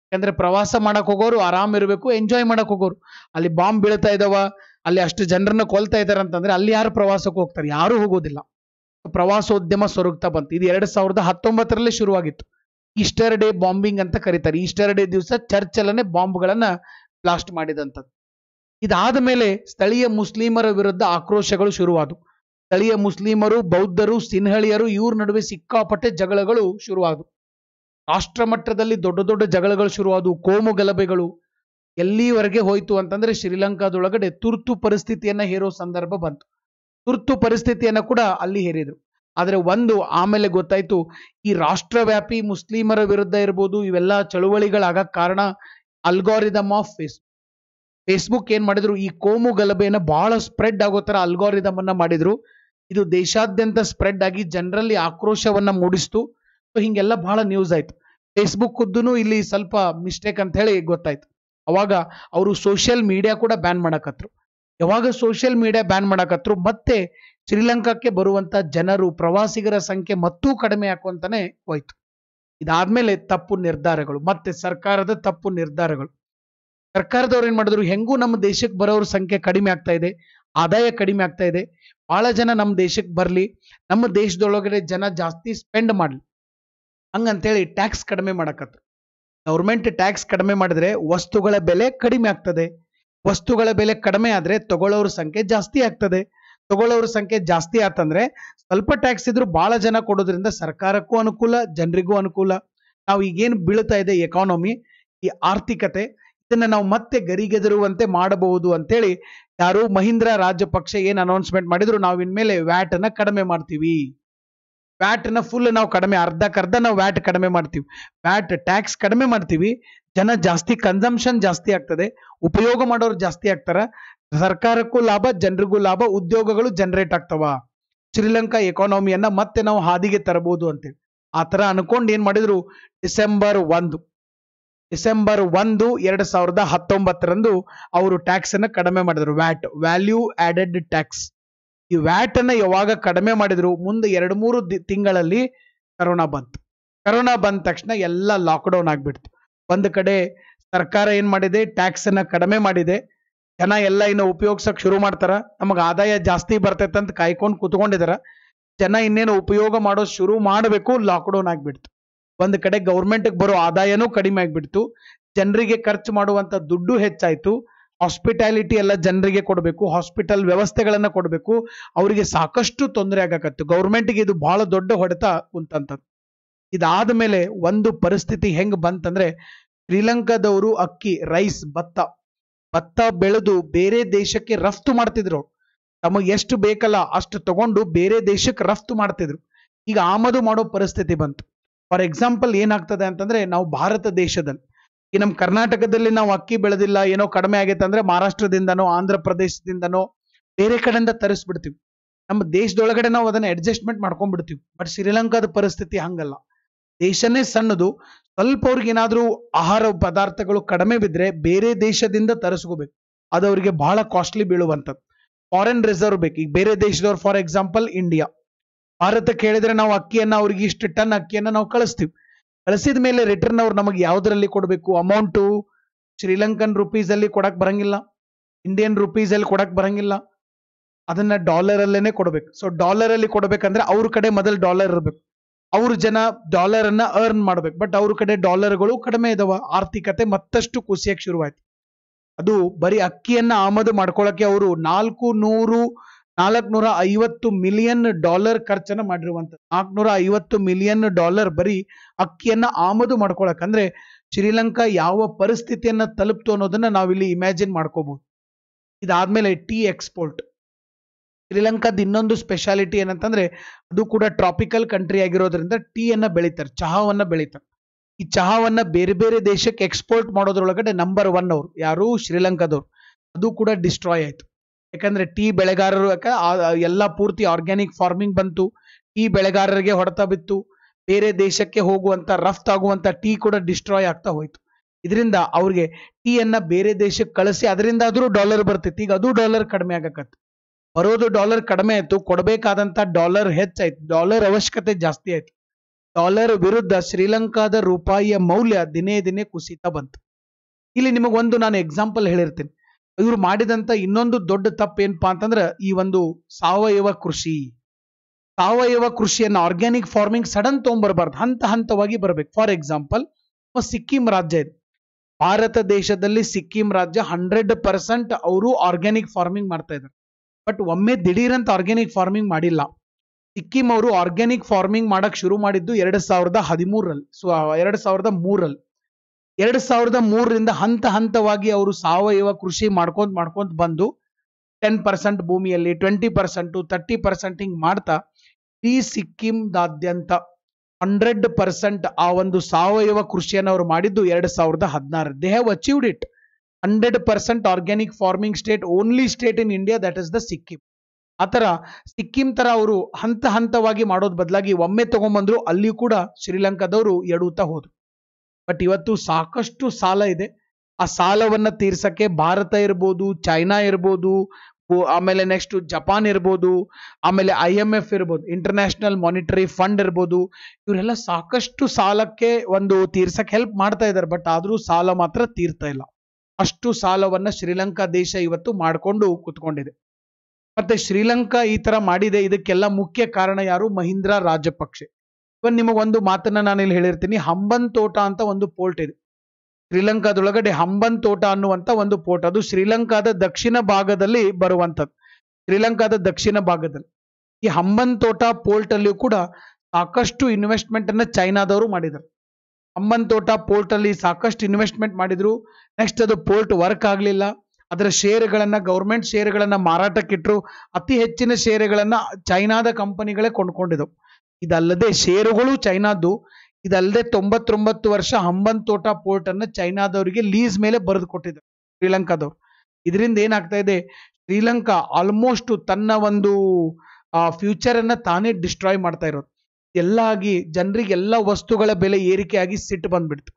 ಯಾಕಂದ್ರೆ ಪ್ರವಾಸ ಮಾಡಕ್ ಹೋಗೋರು ಆರಾಮ್ ಇರಬೇಕು ಎಂಜಾಯ್ ಮಾಡಕ್ ಹೋಗೋರು ಅಲ್ಲಿ ಬಾಂಬ್ ಬೀಳ್ತಾ ಇದಾವ ಅಲ್ಲಿ ಅಷ್ಟು ಜನರನ್ನ ಕೊಲ್ತಾ ಇದಾರೆ ಅಂತಂದ್ರೆ ಅಲ್ಲಿ ಯಾರು ಪ್ರವಾಸಕ್ಕೆ ಹೋಗ್ತಾರೆ ಯಾರು ಹೋಗೋದಿಲ್ಲ ಪ್ರವಾಸೋದ್ಯಮ ಸೊರಗ್ತಾ ಬಂತು ಇದು ಎರಡ್ ಸಾವಿರದ ಹತ್ತೊಂಬತ್ತರಲ್ಲಿ ಶುರುವಾಗಿತ್ತು ಈಸ್ಟರ್ ಡೇ ಬಾಂಬಿಂಗ್ ಅಂತ ಕರೀತಾರೆ ಈಸ್ಟರ್ ಡೇ ದಿವಸ ಚರ್ಚ್ ಅಲ್ಲೇ ಬಾಂಬ್ಗಳನ್ನ ಬ್ಲಾಸ್ಟ್ ಮಾಡಿದಂಥದ್ದು ಇದಾದ ಮೇಲೆ ಸ್ಥಳೀಯ ಮುಸ್ಲಿಮರ ವಿರುದ್ಧ ಆಕ್ರೋಶಗಳು ಶುರುವಾದವು ಸ್ಥಳೀಯ ಮುಸ್ಲಿಮರು ಬೌದ್ಧರು ಸಿನ್ಹಳಿಯರು ಇವ್ರ ನಡುವೆ ಸಿಕ್ಕಾಪಟ್ಟೆ ಜಗಳಗಳು ಶುರುವಾದವು ರಾಷ್ಟ್ರ ಮಟ್ಟದಲ್ಲಿ ದೊಡ್ಡ ದೊಡ್ಡ ಜಗಳಗಳು ಶುರುವಾದವು ಕೋಮು ಗಲಭೆಗಳು ಎಲ್ಲಿವರೆಗೆ ಹೋಯಿತು ಅಂತಂದ್ರೆ ಶ್ರೀಲಂಕಾದೊಳಗಡೆ ತುರ್ತು ಪರಿಸ್ಥಿತಿಯನ್ನ ಹೇರೋ ಸಂದರ್ಭ ಬಂತು ತುರ್ತು ಪರಿಸ್ಥಿತಿಯನ್ನ ಕೂಡ ಅಲ್ಲಿ ಹೇರಿದ್ರು ಆದರೆ ಒಂದು ಆಮೇಲೆ ಗೊತ್ತಾಯ್ತು ಈ ರಾಷ್ಟ್ರವ್ಯಾಪಿ ಮುಸ್ಲಿಮರ ವಿರುದ್ಧ ಇರ್ಬೋದು ಇವೆಲ್ಲ ಚಳುವಳಿಗಳಾಗ ಕಾರಣ ಅಲ್ಗಾರಿದಮ್ ಆಫ್ ಫೇಸ್ಬುಕ್ ಫೇಸ್ಬುಕ್ ಏನ್ ಮಾಡಿದ್ರು ಈ ಕೋಮು ಗಲಭೆಯನ್ನ ಬಹಳ ಸ್ಪ್ರೆಡ್ ಆಗೋ ತರ ಅಲ್ಗಾರಿದಮ್ ಅನ್ನ ಮಾಡಿದ್ರು ಇದು ದೇಶಾದ್ಯಂತ ಸ್ಪ್ರೆಡ್ ಆಗಿ ಜನರಲ್ಲಿ ಆಕ್ರೋಶವನ್ನ ಮೂಡಿಸ್ತು ಸೊ ಹಿಂಗೆಲ್ಲ ಬಹಳ ನ್ಯೂಸ್ ಆಯ್ತು ಫೇಸ್ಬುಕ್ ಫೇಸ್ಬುಕ್ಕದ್ದು ಇಲ್ಲಿ ಸ್ವಲ್ಪ ಮಿಸ್ಟೇಕ್ ಅಂತ ಹೇಳಿ ಗೊತ್ತಾಯ್ತು ಅವಾಗ ಅವರು ಸೋಷಿಯಲ್ ಮೀಡಿಯಾ ಕೂಡ ಬ್ಯಾನ್ ಮಾಡಕತ್ರು ಯಾವಾಗ ಸೋಷಿಯಲ್ ಮೀಡಿಯಾ ಬ್ಯಾನ್ ಮಾಡಕತ್ರು ಮತ್ತೆ ಶ್ರೀಲಂಕಾಕ್ಕೆ ಬರುವಂತ ಜನರು ಪ್ರವಾಸಿಗರ ಸಂಖ್ಯೆ ಮತ್ತೂ ಕಡಿಮೆ ಹಾಕುವಂತಾನೆ ಹೋಯ್ತು ಇದಾದ್ಮೇಲೆ ತಪ್ಪು ನಿರ್ಧಾರಗಳು ಮತ್ತೆ ಸರ್ಕಾರದ ತಪ್ಪು ನಿರ್ಧಾರಗಳು ಸರ್ಕಾರದವ್ರು ಏನ್ ಮಾಡಿದ್ರು ಹೆಂಗೂ ನಮ್ಮ ದೇಶಕ್ಕೆ ಬರೋರ ಸಂಖ್ಯೆ ಕಡಿಮೆ ಆಗ್ತಾ ಇದೆ ಆದಾಯ ಕಡಿಮೆ ಆಗ್ತಾ ಇದೆ ಬಹಳ ಜನ ನಮ್ಮ ದೇಶಕ್ಕೆ ಬರಲಿ ನಮ್ಮ ದೇಶದೊಳಗಡೆ ಜನ ಜಾಸ್ತಿ ಸ್ಪೆಂಡ್ ಮಾಡಲಿ ಹಂಗಂತೇಳಿ ಟ್ಯಾಕ್ಸ್ ಕಡಿಮೆ ಮಾಡಕತ್ರು ಗೌರ್ಮೆಂಟ್ ಟ್ಯಾಕ್ಸ್ ಕಡಿಮೆ ಮಾಡಿದ್ರೆ ವಸ್ತುಗಳ ಬೆಲೆ ಕಡಿಮೆ ಆಗ್ತದೆ ವಸ್ತುಗಳ ಬೆಲೆ ಕಡಿಮೆ ಆದ್ರೆ ತಗೊಳ್ಳೋರ ಸಂಖ್ಯೆ ಜಾಸ್ತಿ ಆಗ್ತದೆ ತಗೊಳ್ಳೋರ ಸಂಖ್ಯೆ ಜಾಸ್ತಿ ಆತಂದ್ರೆ ಸ್ವಲ್ಪ ಟ್ಯಾಕ್ಸ್ ಇದ್ರೂ ಭಾಳ ಜನ ಕೊಡೋದ್ರಿಂದ ಸರ್ಕಾರಕ್ಕೂ ಅನುಕೂಲ ಜನರಿಗೂ ಅನುಕೂಲ ನಾವು ಈಗೇನು ಬೀಳ್ತಾ ಇದೆ ಎಕಾನಮಿ ಈ ಆರ್ಥಿಕತೆ ಇದನ್ನ ನಾವು ಮತ್ತೆ ಗರಿಗೆದರುವಂತೆ ಮಾಡಬಹುದು ಅಂತೇಳಿ ಯಾರು ಮಹೀಂದ್ರ ರಾಜಪಕ್ಷ ಏನು ಅನೌನ್ಸ್ಮೆಂಟ್ ಮಾಡಿದ್ರು ನಾವು ಇನ್ಮೇಲೆ ವ್ಯಾಟ್ ಅನ್ನ ಕಡಿಮೆ ಮಾಡ್ತೀವಿ ವ್ಯಾಟ್ ನ ಫುಲ್ ನಾವು ಕಡಿಮೆ ಅರ್ಧಕ್ಕರ್ಧ ನಾವು ವ್ಯಾಟ್ ಕಡಿಮೆ ಮಾಡ್ತೀವಿ ವ್ಯಾಟ್ ಟ್ಯಾಕ್ಸ್ ಕಡಿಮೆ ಮಾಡ್ತೀವಿ ಜನ ಜಾಸ್ತಿ ಕನ್ಸಂಪ್ಷನ್ ಜಾಸ್ತಿ ಆಗ್ತದೆ ಉಪಯೋಗ ಮಾಡೋರು ಜಾಸ್ತಿ ಆಗ್ತಾರ ಸರ್ಕಾರಕ್ಕೂ ಲಾಭ ಜನರಿಗೂ ಲಾಭ ಉದ್ಯೋಗಗಳು ಜನರೇಟ್ ಆಗ್ತಾವ ಶ್ರೀಲಂಕಾ ಎಕಾನಮಿಯನ್ನ ಮತ್ತೆ ನಾವು ಹಾದಿಗೆ ತರಬಹುದು ಅಂತೇಳಿ ಆ ಥರ ಅನ್ಕೊಂಡು ಏನು ಮಾಡಿದ್ರು ಡಿಸೆಂಬರ್ ಒಂದು ಡಿಸೆಂಬರ್ ಒಂದು ಎರಡ್ ಸಾವಿರದ ಹತ್ತೊಂಬತ್ತರಂದು ಅವರು ಅನ್ನು ಕಡಿಮೆ ಮಾಡಿದ್ರು ವ್ಯಾಟ್ ವ್ಯಾಲ್ಯೂ ಆಡೆಡ್ ಟ್ಯಾಕ್ಸ್ ಈ ವ್ಯಾಟ್ ಅನ್ನ ಯಾವಾಗ ಕಡಿಮೆ ಮಾಡಿದ್ರು ಮುಂದೆ ಎರಡು ಮೂರು ತಿಂಗಳಲ್ಲಿ ಕರೋನಾ ಬಂತು ಕರೋನಾ ಬಂದ ತಕ್ಷಣ ಎಲ್ಲ ಲಾಕ್ಡೌನ್ ಆಗ್ಬಿಡ್ತು ಒಂದ್ ಕಡೆ ಸರ್ಕಾರ ಏನ್ ಮಾಡಿದೆ ಅನ್ನ ಕಡಿಮೆ ಮಾಡಿದೆ ಜನ ಎಲ್ಲ ಇನ್ನು ಉಪಯೋಗಿಸೋಕೆ ಶುರು ಮಾಡ್ತಾರ ನಮಗೆ ಆದಾಯ ಜಾಸ್ತಿ ಬರ್ತೈತೆ ಅಂತ ಕಾಯ್ಕೊಂಡು ಕುತ್ಕೊಂಡಿದಾರ ಜನ ಇನ್ನೇನು ಉಪಯೋಗ ಮಾಡೋ ಶುರು ಮಾಡಬೇಕು ಲಾಕ್ಡೌನ್ ಆಗ್ಬಿಡ್ತು ಒಂದು ಕಡೆ ಗೌರ್ಮೆಂಟ್ಗೆ ಬರೋ ಆದಾಯನೂ ಕಡಿಮೆ ಆಗ್ಬಿಡ್ತು ಜನರಿಗೆ ಖರ್ಚು ಮಾಡುವಂಥ ದುಡ್ಡು ಹೆಚ್ಚಾಯಿತು ಹಾಸ್ಪಿಟಾಲಿಟಿ ಎಲ್ಲ ಜನರಿಗೆ ಕೊಡಬೇಕು ಹಾಸ್ಪಿಟಲ್ ವ್ಯವಸ್ಥೆಗಳನ್ನು ಕೊಡಬೇಕು ಅವರಿಗೆ ಸಾಕಷ್ಟು ತೊಂದರೆ ಆಗಕತ್ತು ಗೆ ಇದು ಬಹಳ ದೊಡ್ಡ ಹೊಡೆತ ಕುಂತಂಥದ್ದು ಇದಾದ ಮೇಲೆ ಒಂದು ಪರಿಸ್ಥಿತಿ ಹೆಂಗೆ ಬಂತಂದ್ರೆ ಶ್ರೀಲಂಕಾದವರು ಅಕ್ಕಿ ರೈಸ್ ಭತ್ತ ಭತ್ತ ಬೆಳೆದು ಬೇರೆ ದೇಶಕ್ಕೆ ರಫ್ತು ಮಾಡ್ತಿದ್ರು ತಮಗೆ ಎಷ್ಟು ಬೇಕಲ್ಲ ಅಷ್ಟು ತಗೊಂಡು ಬೇರೆ ದೇಶಕ್ಕೆ ರಫ್ತು ಮಾಡ್ತಿದ್ರು ಈಗ ಆಮದು ಮಾಡೋ ಪರಿಸ್ಥಿತಿ ಬಂತು ಫಾರ್ ಎಕ್ಸಾಂಪಲ್ ಏನಾಗ್ತದೆ ಅಂತಂದ್ರೆ ನಾವು ಭಾರತ ದೇಶದಲ್ಲಿ ಈ ನಮ್ಮ ಕರ್ನಾಟಕದಲ್ಲಿ ನಾವು ಅಕ್ಕಿ ಬೆಳೆದಿಲ್ಲ ಏನೋ ಕಡಿಮೆ ಆಗೈತೆ ಅಂದ್ರೆ ಮಹಾರಾಷ್ಟ್ರದಿಂದನೋ ಆಂಧ್ರ ಪ್ರದೇಶದಿಂದನೋ ಬೇರೆ ಕಡೆಯಿಂದ ತರಿಸ್ಬಿಡ್ತೀವಿ ನಮ್ಮ ದೇಶದೊಳಗಡೆ ನಾವು ಅದನ್ನ ಅಡ್ಜಸ್ಟ್ಮೆಂಟ್ ಮಾಡ್ಕೊಂಡ್ಬಿಡ್ತೀವಿ ಬಟ್ ಶ್ರೀಲಂಕಾದ ಪರಿಸ್ಥಿತಿ ಹಂಗಲ್ಲ ದೇಶನೇ ಸಣ್ಣದು ಸ್ವಲ್ಪ ಅವ್ರಿಗೆ ಏನಾದರೂ ಆಹಾರ ಪದಾರ್ಥಗಳು ಕಡಿಮೆ ಬಿದ್ರೆ ಬೇರೆ ದೇಶದಿಂದ ತರಿಸ್ಕೋಬೇಕು ಅದು ಅವರಿಗೆ ಬಹಳ ಕಾಸ್ಟ್ಲಿ ಬೀಳುವಂಥದ್ದು ಫಾರಿನ್ ರಿಸರ್ವ್ ಬೇಕು ಈಗ ಬೇರೆ ದೇಶದವ್ರು ಫಾರ್ ಎಕ್ಸಾಂಪಲ್ ಇಂಡಿಯಾ ಭಾರತ ಕೇಳಿದ್ರೆ ನಾವು ಅಕ್ಕಿಯನ್ನು ಅವ್ರಿಗೆ ಇಷ್ಟು ಟನ್ ಅಕ್ಕಿಯನ್ನು ನಾವು ಕಳಿಸ್ತೀವಿ ಕಳಿಸಿದ ಮೇಲೆ ರಿಟರ್ನ್ ಅವ್ರು ನಮಗೆ ಯಾವುದರಲ್ಲಿ ಕೊಡಬೇಕು ಅಮೌಂಟು ಶ್ರೀಲಂಕನ್ ರುಪೀಸಲ್ಲಿ ಕೊಡಕ್ಕೆ ಬರಂಗಿಲ್ಲ ಇಂಡಿಯನ್ ರುಪೀಸಲ್ಲಿ ಕೊಡಕ್ಕೆ ಬರಂಗಿಲ್ಲ ಡಾಲರ್ ಡಾಲರಲ್ಲೇ ಕೊಡಬೇಕು ಸೊ ಡಾಲರಲ್ಲಿ ಕೊಡಬೇಕಂದ್ರೆ ಅವ್ರ ಕಡೆ ಮೊದಲು ಡಾಲರ್ ಇರಬೇಕು ಅವ್ರ ಜನ ಡಾಲರನ್ನು ಅರ್ನ್ ಮಾಡಬೇಕು ಬಟ್ ಅವ್ರ ಕಡೆ ಡಾಲರ್ಗಳು ಕಡಿಮೆ ಇದಾವ ಆರ್ಥಿಕತೆ ಮತ್ತಷ್ಟು ಕುಸಿಯಕ್ಕೆ ಶುರುವಾಯಿತು ಅದು ಬರೀ ಅಕ್ಕಿಯನ್ನು ಆಮದು ಮಾಡ್ಕೊಳ್ಳೋಕ್ಕೆ ಅವರು ನಾಲ್ಕು ನೂರು ನಾಲ್ಕನೂರ ಐವತ್ತು ಮಿಲಿಯನ್ ಡಾಲರ್ ಖರ್ಚನ್ನು ಮಾಡಿರುವಂತದ್ದು ನಾಲ್ಕನೂರ ಐವತ್ತು ಮಿಲಿಯನ್ ಡಾಲರ್ ಬರೀ ಅಕ್ಕಿಯನ್ನು ಆಮದು ಮಾಡ್ಕೊಳಕಂದ್ರೆ ಶ್ರೀಲಂಕಾ ಯಾವ ಪರಿಸ್ಥಿತಿಯನ್ನ ತಲುಪ್ತು ಅನ್ನೋದನ್ನು ನಾವಿಲ್ಲಿ ಇಮ್ಯಾಜಿನ್ ಮಾಡ್ಕೋಬಹುದು ಇದಾದ್ಮೇಲೆ ಟೀ ಎಕ್ಸ್ಪೋರ್ಟ್ ಶ್ರೀಲಂಕಾದ ಇನ್ನೊಂದು ಸ್ಪೆಷಾಲಿಟಿ ಏನಂತಂದ್ರೆ ಅದು ಕೂಡ ಟ್ರಾಪಿಕಲ್ ಕಂಟ್ರಿ ಆಗಿರೋದ್ರಿಂದ ಅನ್ನ ಬೆಳಿತಾರೆ ಚಹಾವನ್ನ ಬೆಳಿತಾರೆ ಈ ಚಹಾವನ್ನ ಬೇರೆ ಬೇರೆ ದೇಶಕ್ಕೆ ಎಕ್ಸ್ಪೋರ್ಟ್ ಮಾಡೋದ್ರೊಳಗಡೆ ನಂಬರ್ ಒನ್ ಅವರು ಯಾರು ಶ್ರೀಲಂಕಾದವ್ರು ಅದು ಕೂಡ ಡಿಸ್ಟ್ರಾಯ್ ಆಯಿತು ಯಾಕಂದ್ರೆ ಟೀ ಬೆಳೆಗಾರರು ಯಾಕೆ ಎಲ್ಲ ಪೂರ್ತಿ ಆರ್ಗ್ಯಾನಿಕ್ ಫಾರ್ಮಿಂಗ್ ಬಂತು ಟೀ ಬೆಳೆಗಾರರಿಗೆ ಹೊಡೆತ ಬಿತ್ತು ಬೇರೆ ದೇಶಕ್ಕೆ ಹೋಗುವಂಥ ಆಗುವಂತ ಟೀ ಕೂಡ ಡಿಸ್ಟ್ರಾಯ್ ಆಗ್ತಾ ಹೋಯಿತು ಇದರಿಂದ ಅವ್ರಿಗೆ ಟೀಯನ್ನು ಬೇರೆ ದೇಶಕ್ಕೆ ಕಳಿಸಿ ಅದರಿಂದ ಆದರೂ ಡಾಲರ್ ಬರ್ತಿತ್ತು ಈಗ ಅದು ಡಾಲರ್ ಕಡಿಮೆ ಆಗಕತ್ತು ಬರೋದು ಡಾಲರ್ ಕಡಿಮೆ ಆಯ್ತು ಕೊಡಬೇಕಾದಂತ ಡಾಲರ್ ಹೆಚ್ಚಾಯಿತು ಡಾಲರ್ ಅವಶ್ಯಕತೆ ಜಾಸ್ತಿ ಆಯ್ತು ಡಾಲರ್ ವಿರುದ್ಧ ಶ್ರೀಲಂಕಾದ ರೂಪಾಯಿಯ ಮೌಲ್ಯ ದಿನೇ ದಿನೇ ಕುಸಿತಾ ಬಂತು ಇಲ್ಲಿ ನಿಮಗೊಂದು ನಾನು ಎಕ್ಸಾಂಪಲ್ ಹೇಳಿರ್ತೀನಿ ಇವರು ಮಾಡಿದಂತ ಇನ್ನೊಂದು ದೊಡ್ಡ ತಪ್ಪು ಏನಪ್ಪಾ ಅಂತಂದ್ರೆ ಈ ಒಂದು ಸಾವಯವ ಕೃಷಿ ಸಾವಯವ ಕೃಷಿಯನ್ನು ಆರ್ಗ್ಯಾನಿಕ್ ಫಾರ್ಮಿಂಗ್ ಸಡನ್ ತೊಗೊಂಡ್ಬರ್ಬಾರ್ದು ಹಂತ ಹಂತವಾಗಿ ಬರಬೇಕು ಫಾರ್ ಎಕ್ಸಾಂಪಲ್ ಸಿಕ್ಕಿಂ ರಾಜ್ಯ ಇದೆ ಭಾರತ ದೇಶದಲ್ಲಿ ಸಿಕ್ಕಿಂ ರಾಜ್ಯ ಹಂಡ್ರೆಡ್ ಪರ್ಸೆಂಟ್ ಅವರು ಆರ್ಗ್ಯಾನಿಕ್ ಫಾರ್ಮಿಂಗ್ ಮಾಡ್ತಾ ಇದ್ದಾರೆ ಬಟ್ ಒಮ್ಮೆ ದಿಢೀರಂತ ಆರ್ಗ್ಯಾನಿಕ್ ಫಾರ್ಮಿಂಗ್ ಮಾಡಿಲ್ಲ ಸಿಕ್ಕಿಂ ಅವರು ಆರ್ಗ್ಯಾನಿಕ್ ಫಾರ್ಮಿಂಗ್ ಮಾಡಕ್ ಶುರು ಮಾಡಿದ್ದು ಎರಡ್ ಸಾವಿರದ ಹದಿಮೂರರಲ್ಲಿ ಸೊ ಎರಡು ಸಾವಿರದ ಮೂರಲ್ಲಿ ಎರಡ್ ಸಾವಿರದ ಮೂರರಿಂದ ಹಂತ ಹಂತವಾಗಿ ಅವರು ಸಾವಯವ ಕೃಷಿ ಮಾಡ್ಕೊಂತ ಮಾಡ್ಕೊಂತ ಬಂದು ಟೆನ್ ಪರ್ಸೆಂಟ್ ಭೂಮಿಯಲ್ಲಿ ಟ್ವೆಂಟಿ ಪರ್ಸೆಂಟು ತರ್ಟಿ ಪರ್ಸೆಂಟ್ ಹಿಂಗೆ ಮಾಡ್ತಾ ಈ ಸಿಕ್ಕಿಂದಾದ್ಯಂತ ಹಂಡ್ರೆಡ್ ಪರ್ಸೆಂಟ್ ಆ ಒಂದು ಸಾವಯವ ಕೃಷಿಯನ್ನು ಅವರು ಮಾಡಿದ್ದು ಎರಡ್ ಸಾವಿರದ ಹದಿನಾರು they have achieved it hundred percent organic farming state only state in India that is the Sikkim ಆ ಥರ ಸಿಕ್ಕಿಂ ಥರ ಅವರು ಹಂತ ಹಂತವಾಗಿ ಮಾಡೋದು ಬದಲಾಗಿ ಒಮ್ಮೆ ತಗೊಂಡ್ಬಂದ್ರು ಅಲ್ಲಿ ಕೂಡ ಶ್ರೀಲಂಕಾದವರು ಎಡುತ್ತಾ ಹೋದರು ಬಟ್ ಇವತ್ತು ಸಾಕಷ್ಟು ಸಾಲ ಇದೆ ಆ ಸಾಲವನ್ನ ತೀರ್ಸಕ್ಕೆ ಭಾರತ ಇರ್ಬೋದು ಚೈನಾ ಇರ್ಬೋದು ಆಮೇಲೆ ನೆಕ್ಸ್ಟ್ ಜಪಾನ್ ಇರ್ಬೋದು ಆಮೇಲೆ ಐ ಎಂ ಎಫ್ ಇರ್ಬೋದು ಇಂಟರ್ನ್ಯಾಷನಲ್ ಮಾನಿಟರಿ ಫಂಡ್ ಇರ್ಬೋದು ಇವರೆಲ್ಲ ಸಾಕಷ್ಟು ಸಾಲಕ್ಕೆ ಒಂದು ತೀರ್ಸಕ್ಕೆ ಹೆಲ್ಪ್ ಮಾಡ್ತಾ ಇದ್ದಾರೆ ಬಟ್ ಆದರೂ ಸಾಲ ಮಾತ್ರ ತೀರ್ತಾ ಇಲ್ಲ ಅಷ್ಟು ಸಾಲವನ್ನು ಶ್ರೀಲಂಕಾ ದೇಶ ಇವತ್ತು ಮಾಡಿಕೊಂಡು ಕೂತ್ಕೊಂಡಿದೆ ಮತ್ತೆ ಶ್ರೀಲಂಕಾ ಈ ತರ ಮಾಡಿದೆ ಇದಕ್ಕೆಲ್ಲ ಮುಖ್ಯ ಕಾರಣ ಯಾರು ಮಹಿಂದ್ರಾ ರಾಜಪಕ್ಷೆ ಇವನ್ ಒಂದು ಮಾತನ್ನ ನಾನು ಇಲ್ಲಿ ಹೇಳಿರ್ತೀನಿ ಹಂಬನ್ ತೋಟ ಅಂತ ಒಂದು ಪೋರ್ಟ್ ಇದೆ ಶ್ರೀಲಂಕಾದೊಳಗಡೆ ಹಂಬನ್ ತೋಟ ಅನ್ನುವಂಥ ಒಂದು ಪೋರ್ಟ್ ಅದು ಶ್ರೀಲಂಕಾದ ದಕ್ಷಿಣ ಭಾಗದಲ್ಲಿ ಬರುವಂಥದ್ದು ಶ್ರೀಲಂಕಾದ ದಕ್ಷಿಣ ಭಾಗದಲ್ಲಿ ಈ ಹಂಬನ್ ತೋಟ ಪೋರ್ಟ್ ಅಲ್ಲಿ ಕೂಡ ಸಾಕಷ್ಟು ಇನ್ವೆಸ್ಟ್ಮೆಂಟ್ ಅನ್ನ ಚೈನಾದವರು ಮಾಡಿದರು ಹಂಬನ್ ತೋಟ ಪೋರ್ಟ್ ಅಲ್ಲಿ ಸಾಕಷ್ಟು ಇನ್ವೆಸ್ಟ್ಮೆಂಟ್ ಮಾಡಿದ್ರು ನೆಕ್ಸ್ಟ್ ಅದು ಪೋರ್ಟ್ ವರ್ಕ್ ಆಗಲಿಲ್ಲ ಅದರ ಷೇರುಗಳನ್ನ ಗೌರ್ಮೆಂಟ್ ಷೇರುಗಳನ್ನ ಮಾರಾಟಕ್ಕಿಟ್ಟರು ಅತಿ ಹೆಚ್ಚಿನ ಷೇರುಗಳನ್ನ ಚೈನಾದ ಕಂಪನಿಗಳೇ ಕೊಂಡ್ಕೊಂಡಿದ್ದವು ಇದಲ್ಲದೆ ಷೇರುಗಳು ಚೈನಾದ್ದು ಇದಲ್ಲದೆ ತೊಂಬತ್ತೊಂಬತ್ತು ವರ್ಷ ತೋಟ ಪೋರ್ಟ್ ಅನ್ನ ಚೈನಾದವರಿಗೆ ಲೀಸ್ ಮೇಲೆ ಬರೆದು ಕೊಟ್ಟಿದ್ದಾರೆ ಶ್ರೀಲಂಕಾದವ್ರು ಇದರಿಂದ ಏನಾಗ್ತಾ ಇದೆ ಶ್ರೀಲಂಕಾ ಆಲ್ಮೋಸ್ಟ್ ತನ್ನ ಒಂದು ಫ್ಯೂಚರ್ ಅನ್ನ ತಾನೇ ಡಿಸ್ಟ್ರಾಯ್ ಮಾಡ್ತಾ ಇರೋದು ಎಲ್ಲ ಆಗಿ ಜನರಿಗೆ ಎಲ್ಲ ವಸ್ತುಗಳ ಬೆಲೆ ಏರಿಕೆ ಆಗಿ ಸಿಟ್ಟು ಬಂದ್ಬಿಡ್ತು